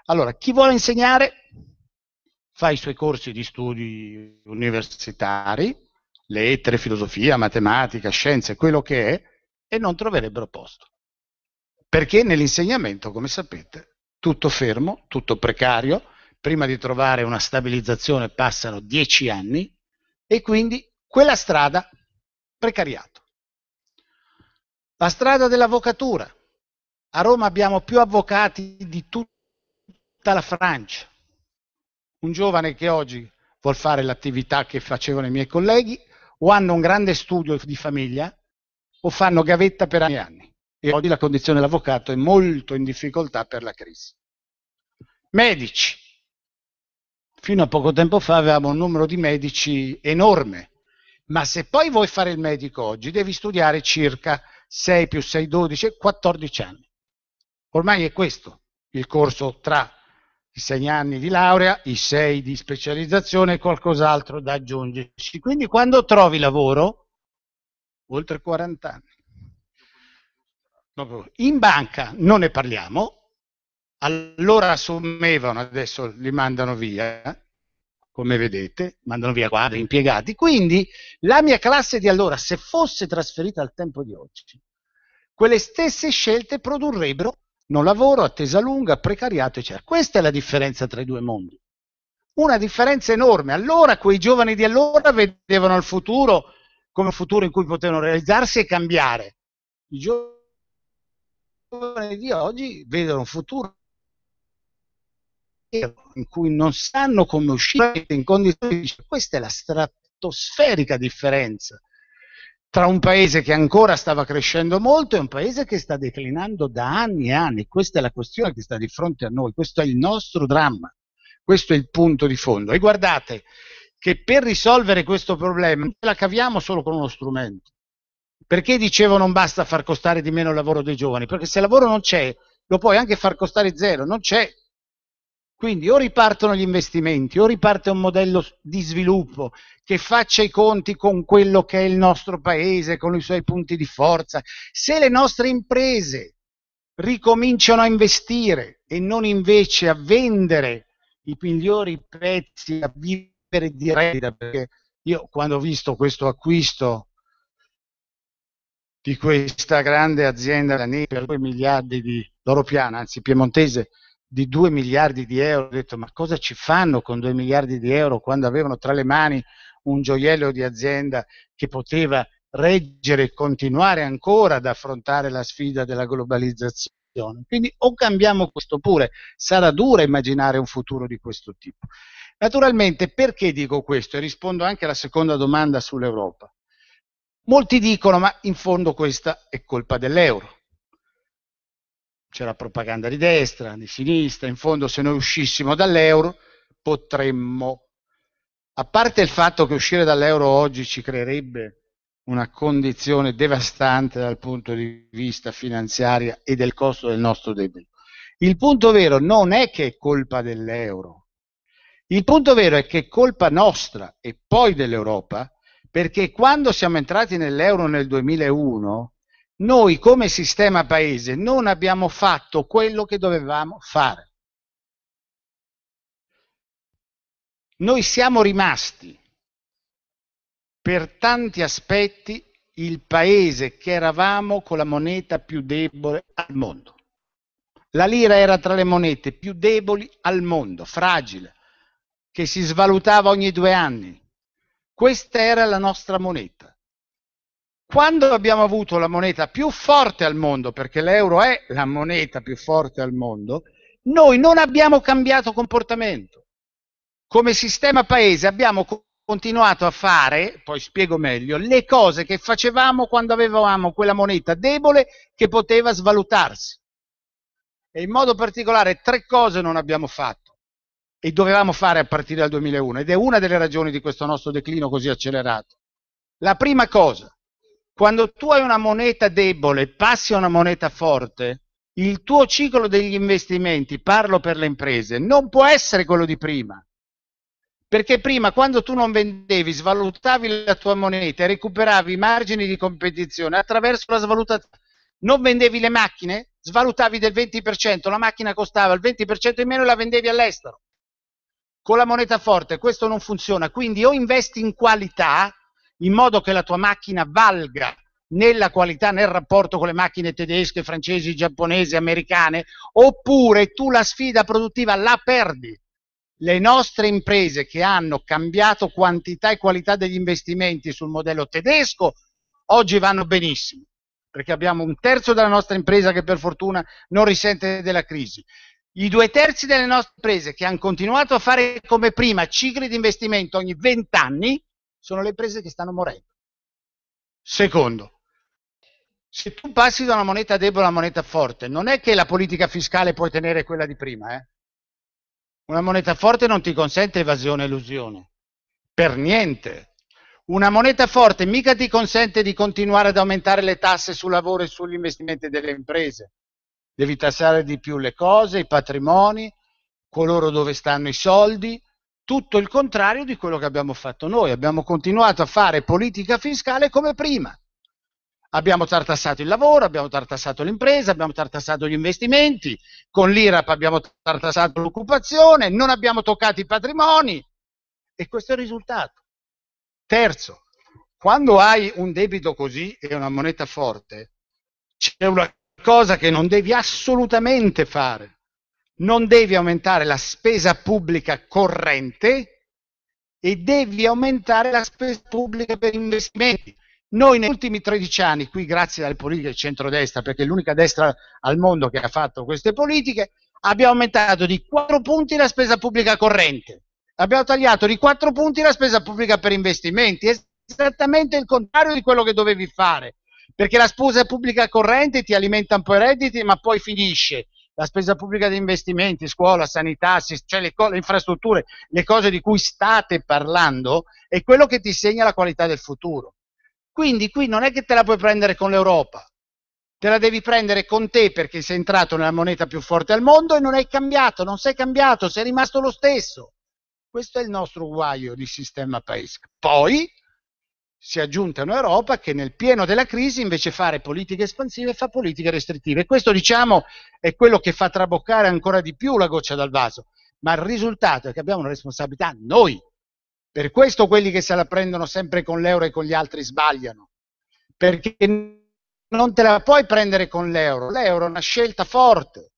Allora, chi vuole insegnare fa i suoi corsi di studi universitari, lettere, filosofia, matematica, scienze, quello che è, e non troverebbero posto. Perché nell'insegnamento, come sapete, tutto fermo, tutto precario, prima di trovare una stabilizzazione passano dieci anni e quindi quella strada precariato. La strada dell'avvocatura. A Roma abbiamo più avvocati di tutta la Francia. Un giovane che oggi vuol fare l'attività che facevano i miei colleghi o hanno un grande studio di famiglia o fanno gavetta per anni e anni e oggi la condizione dell'avvocato è molto in difficoltà per la crisi. Medici. Fino a poco tempo fa avevamo un numero di medici enorme, ma se poi vuoi fare il medico oggi devi studiare circa 6 più 6, 12, 14 anni. Ormai è questo il corso tra i 6 anni di laurea, i 6 di specializzazione e qualcos'altro da aggiungerci. Quindi quando trovi lavoro, oltre 40 anni. In banca non ne parliamo, allora assumevano, adesso li mandano via, come vedete, mandano via quadri, impiegati, quindi la mia classe di allora, se fosse trasferita al tempo di oggi, quelle stesse scelte produrrebbero non lavoro, attesa lunga, precariato, eccetera. Questa è la differenza tra i due mondi. Una differenza enorme. Allora quei giovani di allora vedevano il futuro come un futuro in cui potevano realizzarsi e cambiare. I giovani giovani di oggi vedono un futuro in cui non sanno come uscire in condizioni questa è la stratosferica differenza tra un paese che ancora stava crescendo molto e un paese che sta declinando da anni e anni. Questa è la questione che sta di fronte a noi, questo è il nostro dramma, questo è il punto di fondo. E guardate che per risolvere questo problema non ce la caviamo solo con uno strumento, perché dicevo non basta far costare di meno il lavoro dei giovani? Perché se il lavoro non c'è, lo puoi anche far costare zero, non c'è. Quindi o ripartono gli investimenti, o riparte un modello di sviluppo che faccia i conti con quello che è il nostro paese, con i suoi punti di forza. Se le nostre imprese ricominciano a investire e non invece a vendere i migliori prezzi, a vivere di reddito, perché io quando ho visto questo acquisto di questa grande azienda per 2 miliardi di loro piana, anzi piemontese, di 2 miliardi di euro. Ho detto, ma cosa ci fanno con 2 miliardi di euro quando avevano tra le mani un gioiello di azienda che poteva reggere e continuare ancora ad affrontare la sfida della globalizzazione? Quindi o cambiamo questo pure, sarà dura immaginare un futuro di questo tipo. Naturalmente, perché dico questo? E rispondo anche alla seconda domanda sull'Europa. Molti dicono, ma in fondo questa è colpa dell'euro. C'era propaganda di destra, di sinistra, in fondo se noi uscissimo dall'euro potremmo. A parte il fatto che uscire dall'euro oggi ci creerebbe una condizione devastante dal punto di vista finanziario e del costo del nostro debito. Il punto vero non è che è colpa dell'euro. Il punto vero è che è colpa nostra e poi dell'Europa perché quando siamo entrati nell'euro nel 2001, noi come sistema paese non abbiamo fatto quello che dovevamo fare. Noi siamo rimasti per tanti aspetti il paese che eravamo con la moneta più debole al mondo. La lira era tra le monete più deboli al mondo, fragile, che si svalutava ogni due anni questa era la nostra moneta. Quando abbiamo avuto la moneta più forte al mondo, perché l'euro è la moneta più forte al mondo, noi non abbiamo cambiato comportamento. Come sistema paese abbiamo continuato a fare, poi spiego meglio, le cose che facevamo quando avevamo quella moneta debole che poteva svalutarsi. E in modo particolare tre cose non abbiamo fatto e dovevamo fare a partire dal 2001 ed è una delle ragioni di questo nostro declino così accelerato. La prima cosa, quando tu hai una moneta debole e passi a una moneta forte, il tuo ciclo degli investimenti, parlo per le imprese, non può essere quello di prima. Perché prima, quando tu non vendevi, svalutavi la tua moneta e recuperavi i margini di competizione attraverso la svalutazione. Non vendevi le macchine, svalutavi del 20%, la macchina costava il 20% in meno e la vendevi all'estero. Con la moneta forte questo non funziona, quindi o investi in qualità, in modo che la tua macchina valga nella qualità, nel rapporto con le macchine tedesche, francesi, giapponesi, americane, oppure tu la sfida produttiva la perdi. Le nostre imprese che hanno cambiato quantità e qualità degli investimenti sul modello tedesco oggi vanno benissimo, perché abbiamo un terzo della nostra impresa che per fortuna non risente della crisi i due terzi delle nostre imprese che hanno continuato a fare come prima cicli di investimento ogni 20 anni sono le imprese che stanno morendo. Secondo, se tu passi da una moneta debole a una moneta forte, non è che la politica fiscale puoi tenere quella di prima. Eh? Una moneta forte non ti consente evasione e illusione, per niente. Una moneta forte mica ti consente di continuare ad aumentare le tasse sul lavoro e sugli investimenti delle imprese devi tassare di più le cose, i patrimoni, coloro dove stanno i soldi, tutto il contrario di quello che abbiamo fatto noi. Abbiamo continuato a fare politica fiscale come prima. Abbiamo tartassato il lavoro, abbiamo tartassato l'impresa, abbiamo tartassato gli investimenti, con l'IRAP abbiamo tartassato l'occupazione, non abbiamo toccato i patrimoni e questo è il risultato. Terzo, quando hai un debito così e una moneta forte, c'è una cosa che non devi assolutamente fare. Non devi aumentare la spesa pubblica corrente e devi aumentare la spesa pubblica per investimenti. Noi negli ultimi 13 anni, qui grazie alle politiche del centrodestra, perché è l'unica destra al mondo che ha fatto queste politiche, abbiamo aumentato di 4 punti la spesa pubblica corrente. Abbiamo tagliato di 4 punti la spesa pubblica per investimenti. Esattamente il contrario di quello che dovevi fare perché la spesa pubblica corrente ti alimenta un po' i redditi, ma poi finisce. La spesa pubblica di investimenti, scuola, sanità, cioè le, le infrastrutture, le cose di cui state parlando, è quello che ti segna la qualità del futuro. Quindi qui non è che te la puoi prendere con l'Europa, te la devi prendere con te perché sei entrato nella moneta più forte al mondo e non hai cambiato, non sei cambiato, sei rimasto lo stesso. Questo è il nostro guaio di sistema paese. Poi si è aggiunta un'Europa che nel pieno della crisi invece fare politiche espansive fa politiche restrittive. Questo diciamo è quello che fa traboccare ancora di più la goccia dal vaso, ma il risultato è che abbiamo una responsabilità noi. Per questo quelli che se la prendono sempre con l'euro e con gli altri sbagliano, perché non te la puoi prendere con l'euro. L'euro è una scelta forte,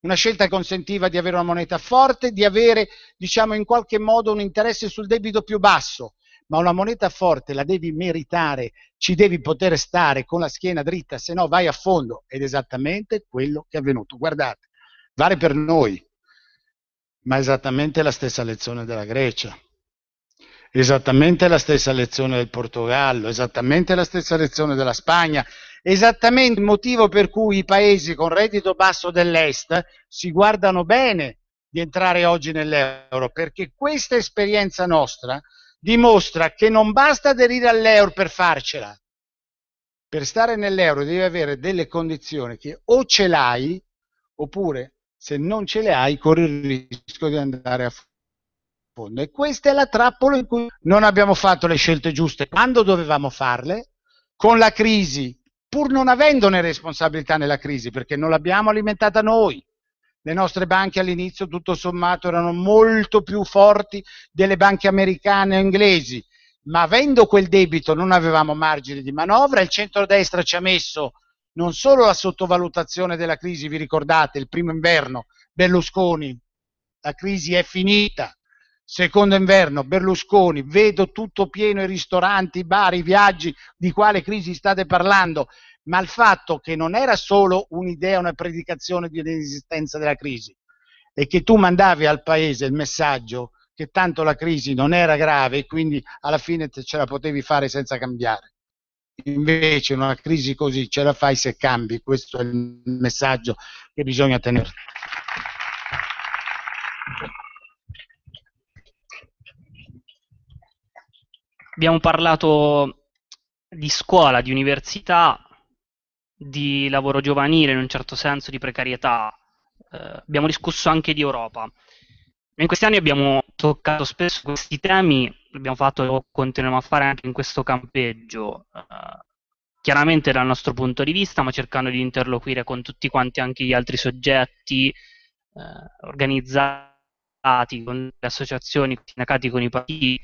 una scelta che consentiva di avere una moneta forte, di avere diciamo in qualche modo un interesse sul debito più basso ma una moneta forte la devi meritare, ci devi poter stare con la schiena dritta, se no vai a fondo. Ed esattamente quello che è avvenuto. Guardate, vale per noi, ma esattamente la stessa lezione della Grecia, esattamente la stessa lezione del Portogallo, esattamente la stessa lezione della Spagna, esattamente il motivo per cui i paesi con reddito basso dell'Est si guardano bene di entrare oggi nell'euro, perché questa esperienza nostra dimostra che non basta aderire all'euro per farcela. Per stare nell'euro devi avere delle condizioni che o ce l'hai, oppure se non ce le hai corri il rischio di andare a fondo. E questa è la trappola in cui non abbiamo fatto le scelte giuste quando dovevamo farle, con la crisi, pur non avendone responsabilità nella crisi, perché non l'abbiamo alimentata noi le nostre banche all'inizio tutto sommato erano molto più forti delle banche americane e inglesi, ma avendo quel debito non avevamo margine di manovra, il centrodestra ci ha messo non solo la sottovalutazione della crisi, vi ricordate, il primo inverno Berlusconi, la crisi è finita, secondo inverno Berlusconi, vedo tutto pieno i ristoranti, i bar, i viaggi, di quale crisi state parlando? ma al fatto che non era solo un'idea, una predicazione di un'esistenza della crisi e che tu mandavi al paese il messaggio che tanto la crisi non era grave e quindi alla fine ce la potevi fare senza cambiare. Invece una crisi così ce la fai se cambi, questo è il messaggio che bisogna tenere. Abbiamo parlato di scuola, di università, di lavoro giovanile, in un certo senso di precarietà. Eh, abbiamo discusso anche di Europa. In questi anni abbiamo toccato spesso questi temi, l'abbiamo fatto e continuiamo a fare anche in questo campeggio, eh, chiaramente dal nostro punto di vista, ma cercando di interloquire con tutti quanti anche gli altri soggetti eh, organizzati, con le associazioni, con i sindacati, con i partiti,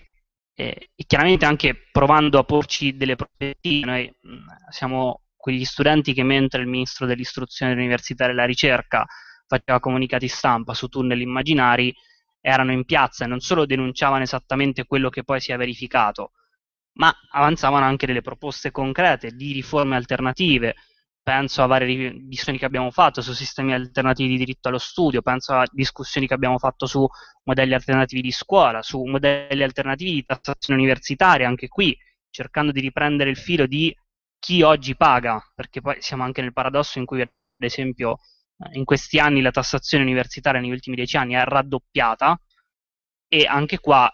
e chiaramente anche provando a porci delle prospettive. Noi mm, siamo quegli studenti che mentre il ministro dell'istruzione dell'università e della ricerca faceva comunicati stampa su tunnel immaginari, erano in piazza e non solo denunciavano esattamente quello che poi si è verificato, ma avanzavano anche delle proposte concrete di riforme alternative. Penso a varie discussioni che abbiamo fatto su sistemi alternativi di diritto allo studio, penso a discussioni che abbiamo fatto su modelli alternativi di scuola, su modelli alternativi di tassazione universitaria, anche qui cercando di riprendere il filo di chi oggi paga, perché poi siamo anche nel paradosso in cui, ad esempio, in questi anni la tassazione universitaria negli ultimi dieci anni è raddoppiata e anche qua,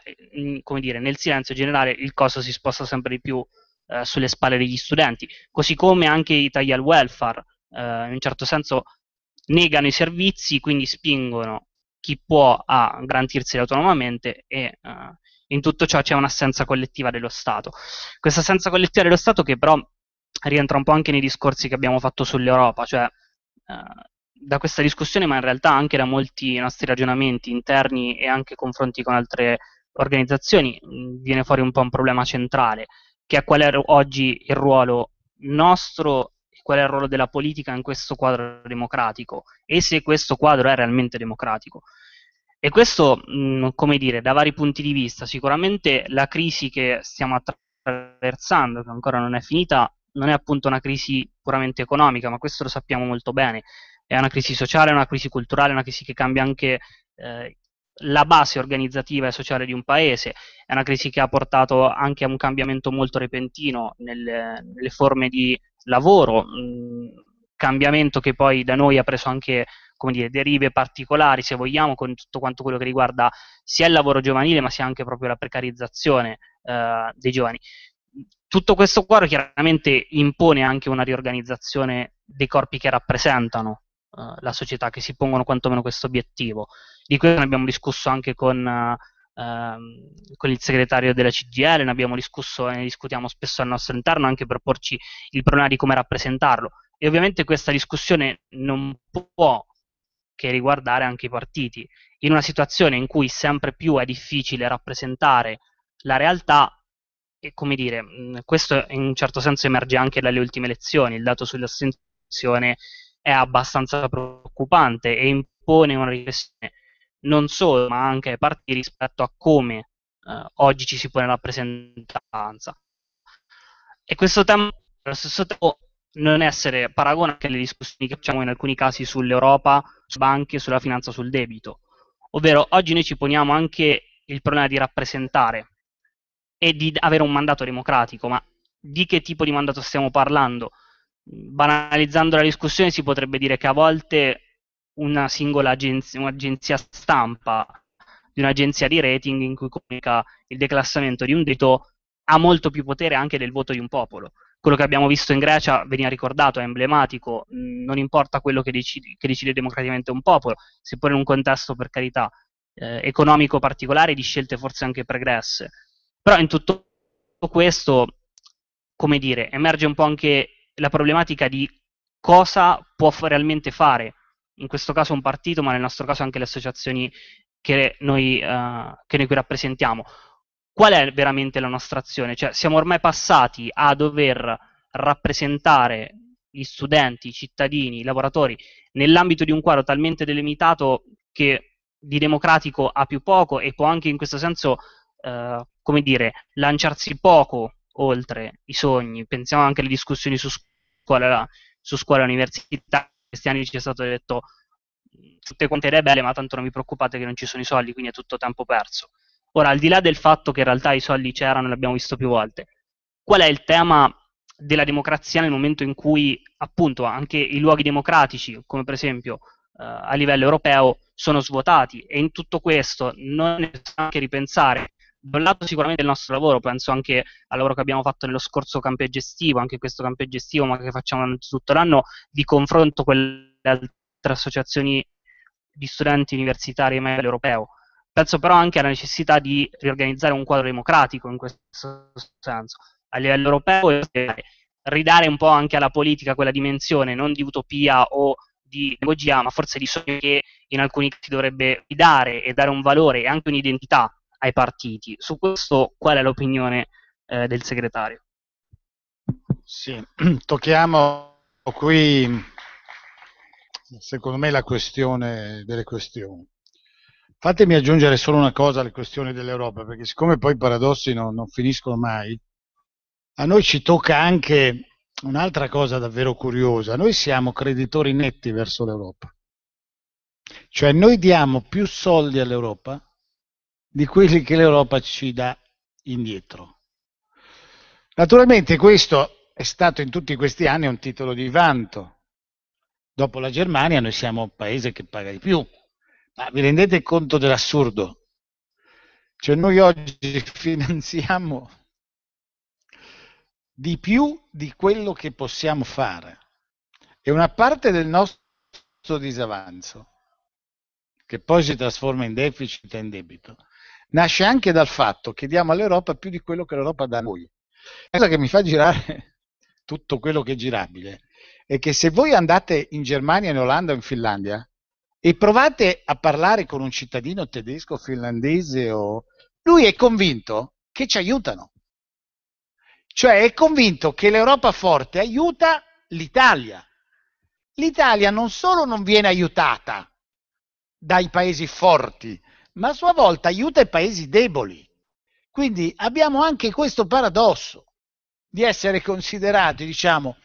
come dire, nel silenzio generale il costo si sposta sempre di più eh, sulle spalle degli studenti, così come anche i tagli al welfare, eh, in un certo senso negano i servizi, quindi spingono chi può a garantirseli autonomamente e eh, in tutto ciò c'è un'assenza collettiva dello Stato. Questa assenza collettiva dello Stato che però rientra un po' anche nei discorsi che abbiamo fatto sull'Europa, cioè eh, da questa discussione, ma in realtà anche da molti nostri ragionamenti interni e anche confronti con altre organizzazioni, mm, viene fuori un po' un problema centrale, che è qual è oggi il ruolo nostro e qual è il ruolo della politica in questo quadro democratico e se questo quadro è realmente democratico. E questo, mh, mm, come dire, da vari punti di vista, sicuramente la crisi che stiamo attraversando, che ancora non è finita, non è appunto una crisi puramente economica, ma questo lo sappiamo molto bene, è una crisi sociale, è una crisi culturale, è una crisi che cambia anche eh, la base organizzativa e sociale di un paese, è una crisi che ha portato anche a un cambiamento molto repentino nelle, nelle forme di lavoro, mh, mm, cambiamento che poi da noi ha preso anche come dire, derive particolari, se vogliamo, con tutto quanto quello che riguarda sia il lavoro giovanile, ma sia anche proprio la precarizzazione eh, dei giovani. Tutto questo quadro chiaramente impone anche una riorganizzazione dei corpi che rappresentano uh, la società, che si pongono quantomeno questo obiettivo. Di questo ne abbiamo discusso anche con, uh, con il segretario della CGL, ne abbiamo discusso e ne discutiamo spesso al nostro interno anche per porci il problema di come rappresentarlo. E ovviamente questa discussione non può che riguardare anche i partiti. In una situazione in cui sempre più è difficile rappresentare la realtà, e come dire, questo in un certo senso emerge anche dalle ultime elezioni, il dato sull'assenzione è abbastanza preoccupante e impone una riflessione non solo ma anche ai partiti rispetto a come eh, oggi ci si pone la rappresentanza. E questo tema allo stesso tempo non essere paragonato alle discussioni che facciamo in alcuni casi sull'Europa, su banche, sulla finanza, sul debito. Ovvero oggi noi ci poniamo anche il problema di rappresentare e di avere un mandato democratico, ma di che tipo di mandato stiamo parlando? Banalizzando la discussione si potrebbe dire che a volte una singola agenzia, un'agenzia stampa di un'agenzia di rating in cui comunica il declassamento di un dito ha molto più potere anche del voto di un popolo. Quello che abbiamo visto in Grecia veniva ricordato, è emblematico, non importa quello che, decide, che decide democraticamente un popolo, seppur in un contesto, per carità, eh, economico particolare, di scelte forse anche pregresse, però in tutto questo, come dire, emerge un po' anche la problematica di cosa può f- realmente fare, in questo caso un partito, ma nel nostro caso anche le associazioni che noi, eh, che noi qui rappresentiamo. Qual è veramente la nostra azione? Cioè, siamo ormai passati a dover rappresentare gli studenti, i cittadini, i lavoratori nell'ambito di un quadro talmente delimitato che di democratico ha più poco e può anche in questo senso eh, come dire, lanciarsi poco oltre i sogni. Pensiamo anche alle discussioni su scuola, su scuola università. Questi anni ci è stato detto mm, tutte quante idee belle, ma tanto non vi preoccupate che non ci sono i soldi, quindi è tutto tempo perso. Ora, al di là del fatto che in realtà i soldi c'erano, l'abbiamo visto più volte, qual è il tema della democrazia nel momento in cui appunto anche i luoghi democratici, come per esempio eh, a livello europeo, sono svuotati e in tutto questo non è neanche ripensare da un lato sicuramente il nostro lavoro, penso anche al lavoro che abbiamo fatto nello scorso campeggio gestivo, anche questo campeggio gestivo, ma che facciamo tutto l'anno, di confronto con le altre associazioni di studenti universitari e livello europeo. Penso però anche alla necessità di riorganizzare un quadro democratico in questo senso, a livello europeo e ridare un po' anche alla politica quella dimensione, non di utopia o di demagogia, ma forse di sogno che in alcuni casi dovrebbe dare e dare un valore e anche un'identità ai partiti. Su questo qual è l'opinione eh, del segretario? Sì, tocchiamo qui secondo me la questione delle questioni. Fatemi aggiungere solo una cosa alle questioni dell'Europa, perché siccome poi i paradossi no, non finiscono mai, a noi ci tocca anche un'altra cosa davvero curiosa. Noi siamo creditori netti verso l'Europa. Cioè noi diamo più soldi all'Europa di quelli che l'Europa ci dà indietro. Naturalmente questo è stato in tutti questi anni un titolo di vanto. Dopo la Germania noi siamo un paese che paga di più, ma vi rendete conto dell'assurdo? Cioè noi oggi finanziamo di più di quello che possiamo fare. E una parte del nostro disavanzo che poi si trasforma in deficit e in debito nasce anche dal fatto che diamo all'Europa più di quello che l'Europa dà a noi. La cosa che mi fa girare tutto quello che è girabile è che se voi andate in Germania, in Olanda o in Finlandia e provate a parlare con un cittadino tedesco, finlandese o... lui è convinto che ci aiutano. Cioè è convinto che l'Europa forte aiuta l'Italia. L'Italia non solo non viene aiutata dai paesi forti, ma a sua volta aiuta i paesi deboli. Quindi abbiamo anche questo paradosso di essere considerati, diciamo,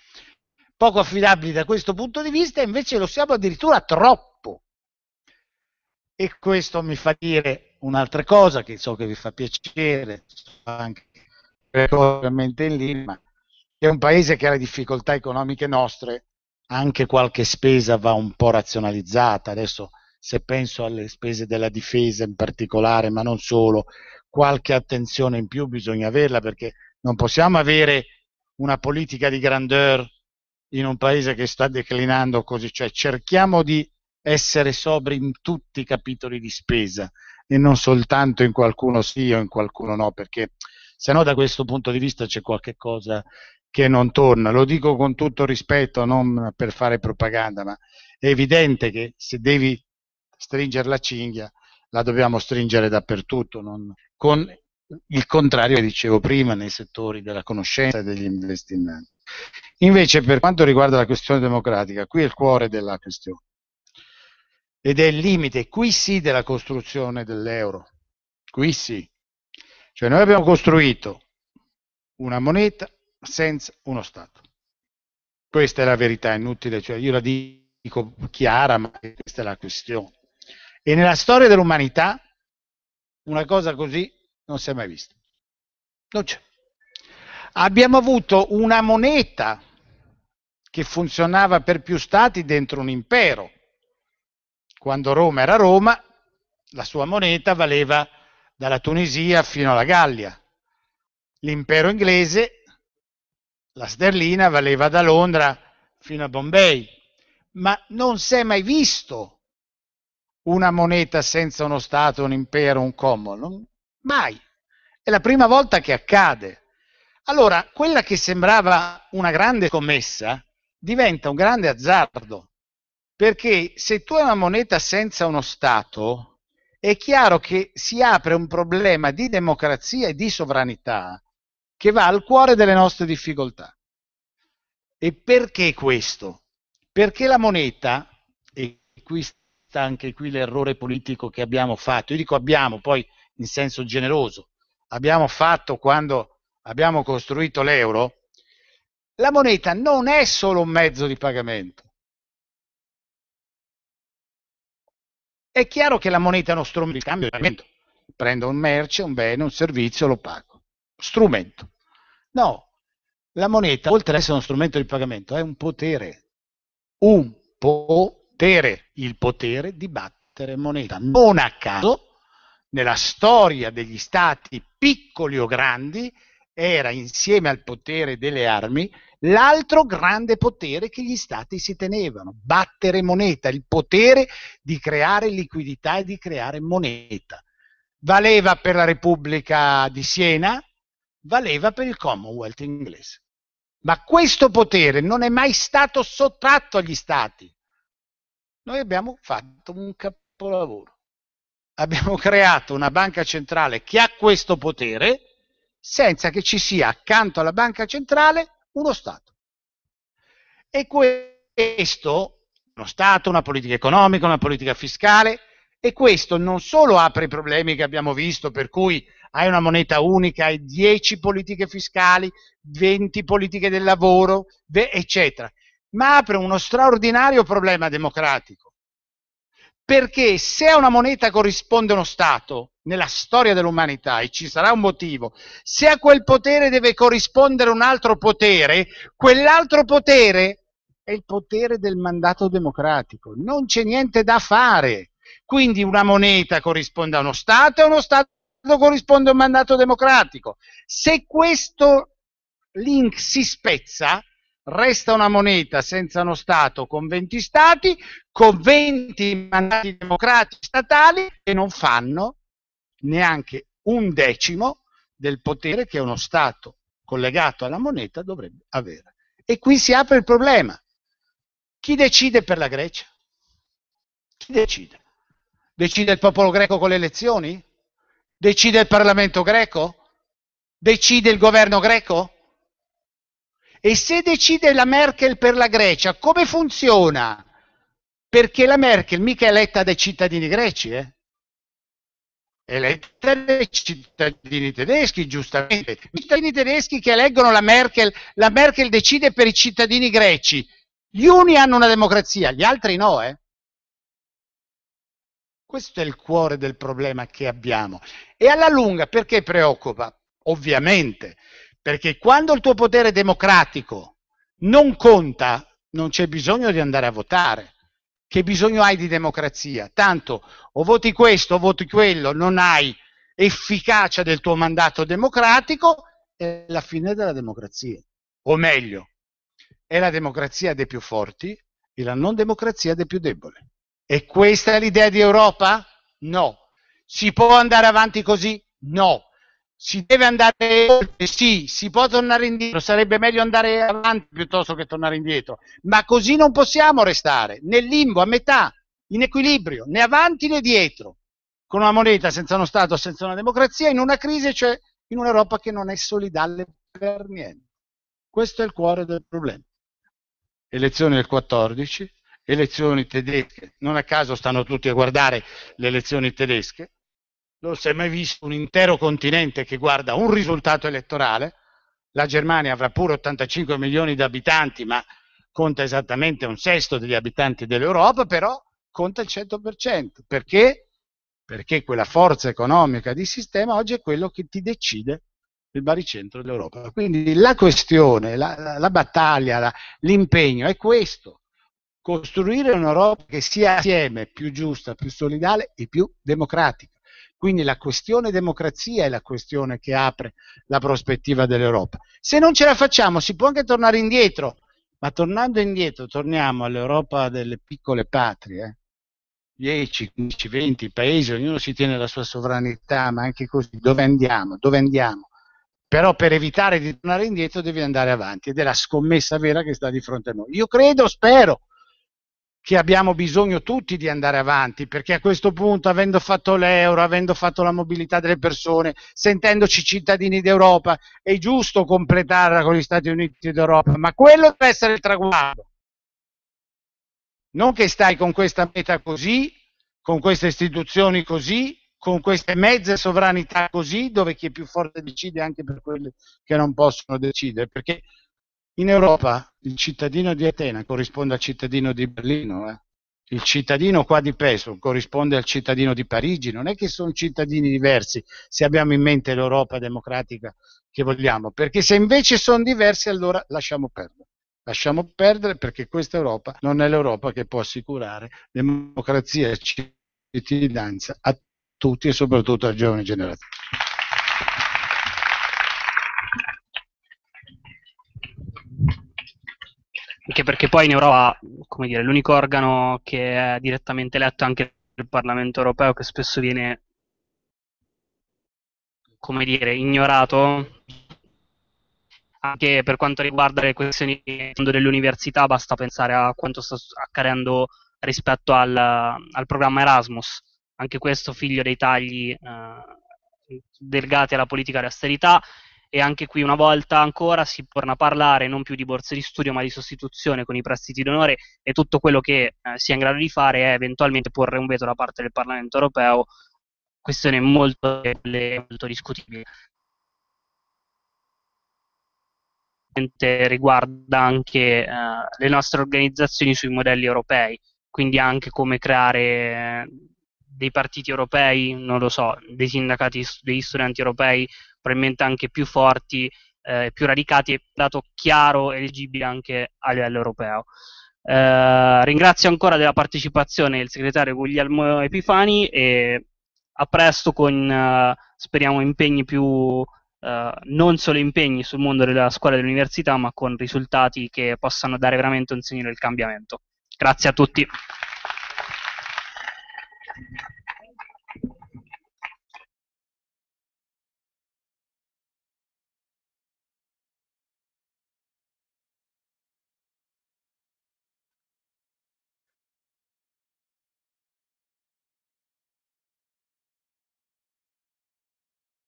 poco affidabili da questo punto di vista, e invece lo siamo addirittura troppo. E questo mi fa dire un'altra cosa che so che vi fa piacere, anche veramente in Lima, che è un paese che ha le difficoltà economiche nostre, anche qualche spesa va un po' razionalizzata. Adesso se penso alle spese della difesa in particolare, ma non solo, qualche attenzione in più bisogna averla perché non possiamo avere una politica di grandeur in un paese che sta declinando così, cioè cerchiamo di essere sobri in tutti i capitoli di spesa e non soltanto in qualcuno sì o in qualcuno no, perché se no da questo punto di vista c'è qualche cosa che non torna. Lo dico con tutto rispetto, non per fare propaganda, ma è evidente che se devi stringere la cinghia la dobbiamo stringere dappertutto, non... con il contrario che dicevo prima nei settori della conoscenza e degli investimenti. Invece per quanto riguarda la questione democratica, qui è il cuore della questione ed è il limite, qui sì, della costruzione dell'euro, qui sì. Cioè noi abbiamo costruito una moneta senza uno Stato. Questa è la verità, è inutile, cioè io la dico chiara, ma questa è la questione. E nella storia dell'umanità una cosa così non si è mai vista. Non c'è. Abbiamo avuto una moneta che funzionava per più stati dentro un impero. Quando Roma era Roma, la sua moneta valeva dalla Tunisia fino alla Gallia. L'impero inglese, la sterlina, valeva da Londra fino a Bombay. Ma non si è mai visto una moneta senza uno Stato, un impero, un common. Non, mai. È la prima volta che accade. Allora, quella che sembrava una grande commessa diventa un grande azzardo, perché se tu hai una moneta senza uno Stato, è chiaro che si apre un problema di democrazia e di sovranità che va al cuore delle nostre difficoltà. E perché questo? Perché la moneta, e qui sta anche qui l'errore politico che abbiamo fatto. Io dico abbiamo, poi in senso generoso, abbiamo fatto quando abbiamo costruito l'euro, la moneta non è solo un mezzo di pagamento. È chiaro che la moneta è uno strumento di cambio di pagamento. Prendo un merce, un bene, un servizio, lo pago. Strumento. No, la moneta, oltre ad essere uno strumento di pagamento, è un potere. Un potere potere, il potere di battere moneta. Non a caso, nella storia degli stati piccoli o grandi, era insieme al potere delle armi l'altro grande potere che gli stati si tenevano, battere moneta, il potere di creare liquidità e di creare moneta. Valeva per la Repubblica di Siena, valeva per il Commonwealth inglese. Ma questo potere non è mai stato sottratto agli stati. Noi abbiamo fatto un capolavoro. Abbiamo creato una banca centrale che ha questo potere senza che ci sia accanto alla banca centrale uno Stato. E questo, uno Stato, una politica economica, una politica fiscale, e questo non solo apre i problemi che abbiamo visto, per cui hai una moneta unica, hai 10 politiche fiscali, 20 politiche del lavoro, eccetera, ma apre uno straordinario problema democratico. Perché se a una moneta corrisponde uno Stato, nella storia dell'umanità, e ci sarà un motivo, se a quel potere deve corrispondere un altro potere, quell'altro potere è il potere del mandato democratico. Non c'è niente da fare. Quindi una moneta corrisponde a uno Stato e uno Stato corrisponde a un mandato democratico. Se questo link si spezza, resta una moneta senza uno Stato con 20 Stati, con 20 mandati democratici statali che non fanno neanche un decimo del potere che uno Stato collegato alla moneta dovrebbe avere. E qui si apre il problema. Chi decide per la Grecia? Chi decide? Decide il popolo greco con le elezioni? Decide il Parlamento greco? Decide il governo greco? E se decide la Merkel per la Grecia, come funziona? Perché la Merkel mica è eletta dai cittadini greci, eh? è eletta dai cittadini tedeschi, giustamente. I cittadini tedeschi che eleggono la Merkel, la Merkel decide per i cittadini greci. Gli uni hanno una democrazia, gli altri no, eh? Questo è il cuore del problema che abbiamo. E alla lunga perché preoccupa? Ovviamente, perché quando il tuo potere democratico non conta, non c'è bisogno di andare a votare. Che bisogno hai di democrazia? Tanto o voti questo o voti quello, non hai efficacia del tuo mandato democratico, è la fine della democrazia. O meglio, è la democrazia dei più forti e la non democrazia dei più deboli. E questa è l'idea di Europa? No. Si può andare avanti così? No. Si deve andare oltre, sì, si può tornare indietro, sarebbe meglio andare avanti piuttosto che tornare indietro, ma così non possiamo restare nel limbo, a metà, in equilibrio, né avanti né dietro, con una moneta senza uno Stato, senza una democrazia, in una crisi, cioè in un'Europa che non è solidale per niente. Questo è il cuore del problema. Elezioni del 14, elezioni tedesche, non a caso stanno tutti a guardare le elezioni tedesche, non si è mai visto un intero continente che guarda un risultato elettorale, la Germania avrà pure 85 milioni di abitanti, ma conta esattamente un sesto degli abitanti dell'Europa, però conta il 100%, perché? Perché quella forza economica di sistema oggi è quello che ti decide il baricentro dell'Europa. Quindi la questione, la, la battaglia, la, l'impegno è questo, costruire un'Europa che sia assieme più giusta, più solidale e più democratica. Quindi la questione democrazia è la questione che apre la prospettiva dell'Europa. Se non ce la facciamo si può anche tornare indietro, ma tornando indietro torniamo all'Europa delle piccole patrie, 10, 15, 20 paesi, ognuno si tiene la sua sovranità, ma anche così, dove andiamo? Dove andiamo? Però per evitare di tornare indietro devi andare avanti ed è la scommessa vera che sta di fronte a noi. Io credo, spero che abbiamo bisogno tutti di andare avanti, perché a questo punto, avendo fatto l'euro, avendo fatto la mobilità delle persone, sentendoci cittadini d'Europa, è giusto completarla con gli Stati Uniti d'Europa, ma quello deve essere il traguardo. Non che stai con questa meta così, con queste istituzioni così, con queste mezze sovranità così, dove chi è più forte decide anche per quelli che non possono decidere, perché in Europa il cittadino di Atena corrisponde al cittadino di Berlino, eh? il cittadino qua di peso corrisponde al cittadino di Parigi, non è che sono cittadini diversi se abbiamo in mente l'Europa democratica che vogliamo, perché se invece sono diversi allora lasciamo perdere. Lasciamo perdere perché questa Europa non è l'Europa che può assicurare democrazia e cittadinanza a tutti e soprattutto alle giovani generazioni. anche perché poi in Europa, come dire, l'unico organo che è direttamente eletto è anche il Parlamento europeo che spesso viene, come dire, ignorato. Anche per quanto riguarda le questioni dell'università, basta pensare a quanto sta accadendo rispetto al, al programma Erasmus, anche questo figlio dei tagli eh, delegati alla politica di austerità e anche qui una volta ancora si torna a parlare non più di borse di studio ma di sostituzione con i prestiti d'onore e tutto quello che eh, si è in grado di fare è eventualmente porre un veto da parte del Parlamento europeo, questione molto, molto discutibile. Riguarda anche eh, le nostre organizzazioni sui modelli europei, quindi anche come creare eh, dei partiti europei, non lo so, dei sindacati degli studenti europei probabilmente anche più forti, eh, più radicati e dato chiaro e leggibile anche a livello europeo. Eh, ringrazio ancora della partecipazione il segretario Guglielmo Epifani e a presto con eh, speriamo impegni più Uh, non solo impegni sul mondo della scuola e dell'università, ma con risultati che possano dare veramente un segno del cambiamento. Grazie a tutti.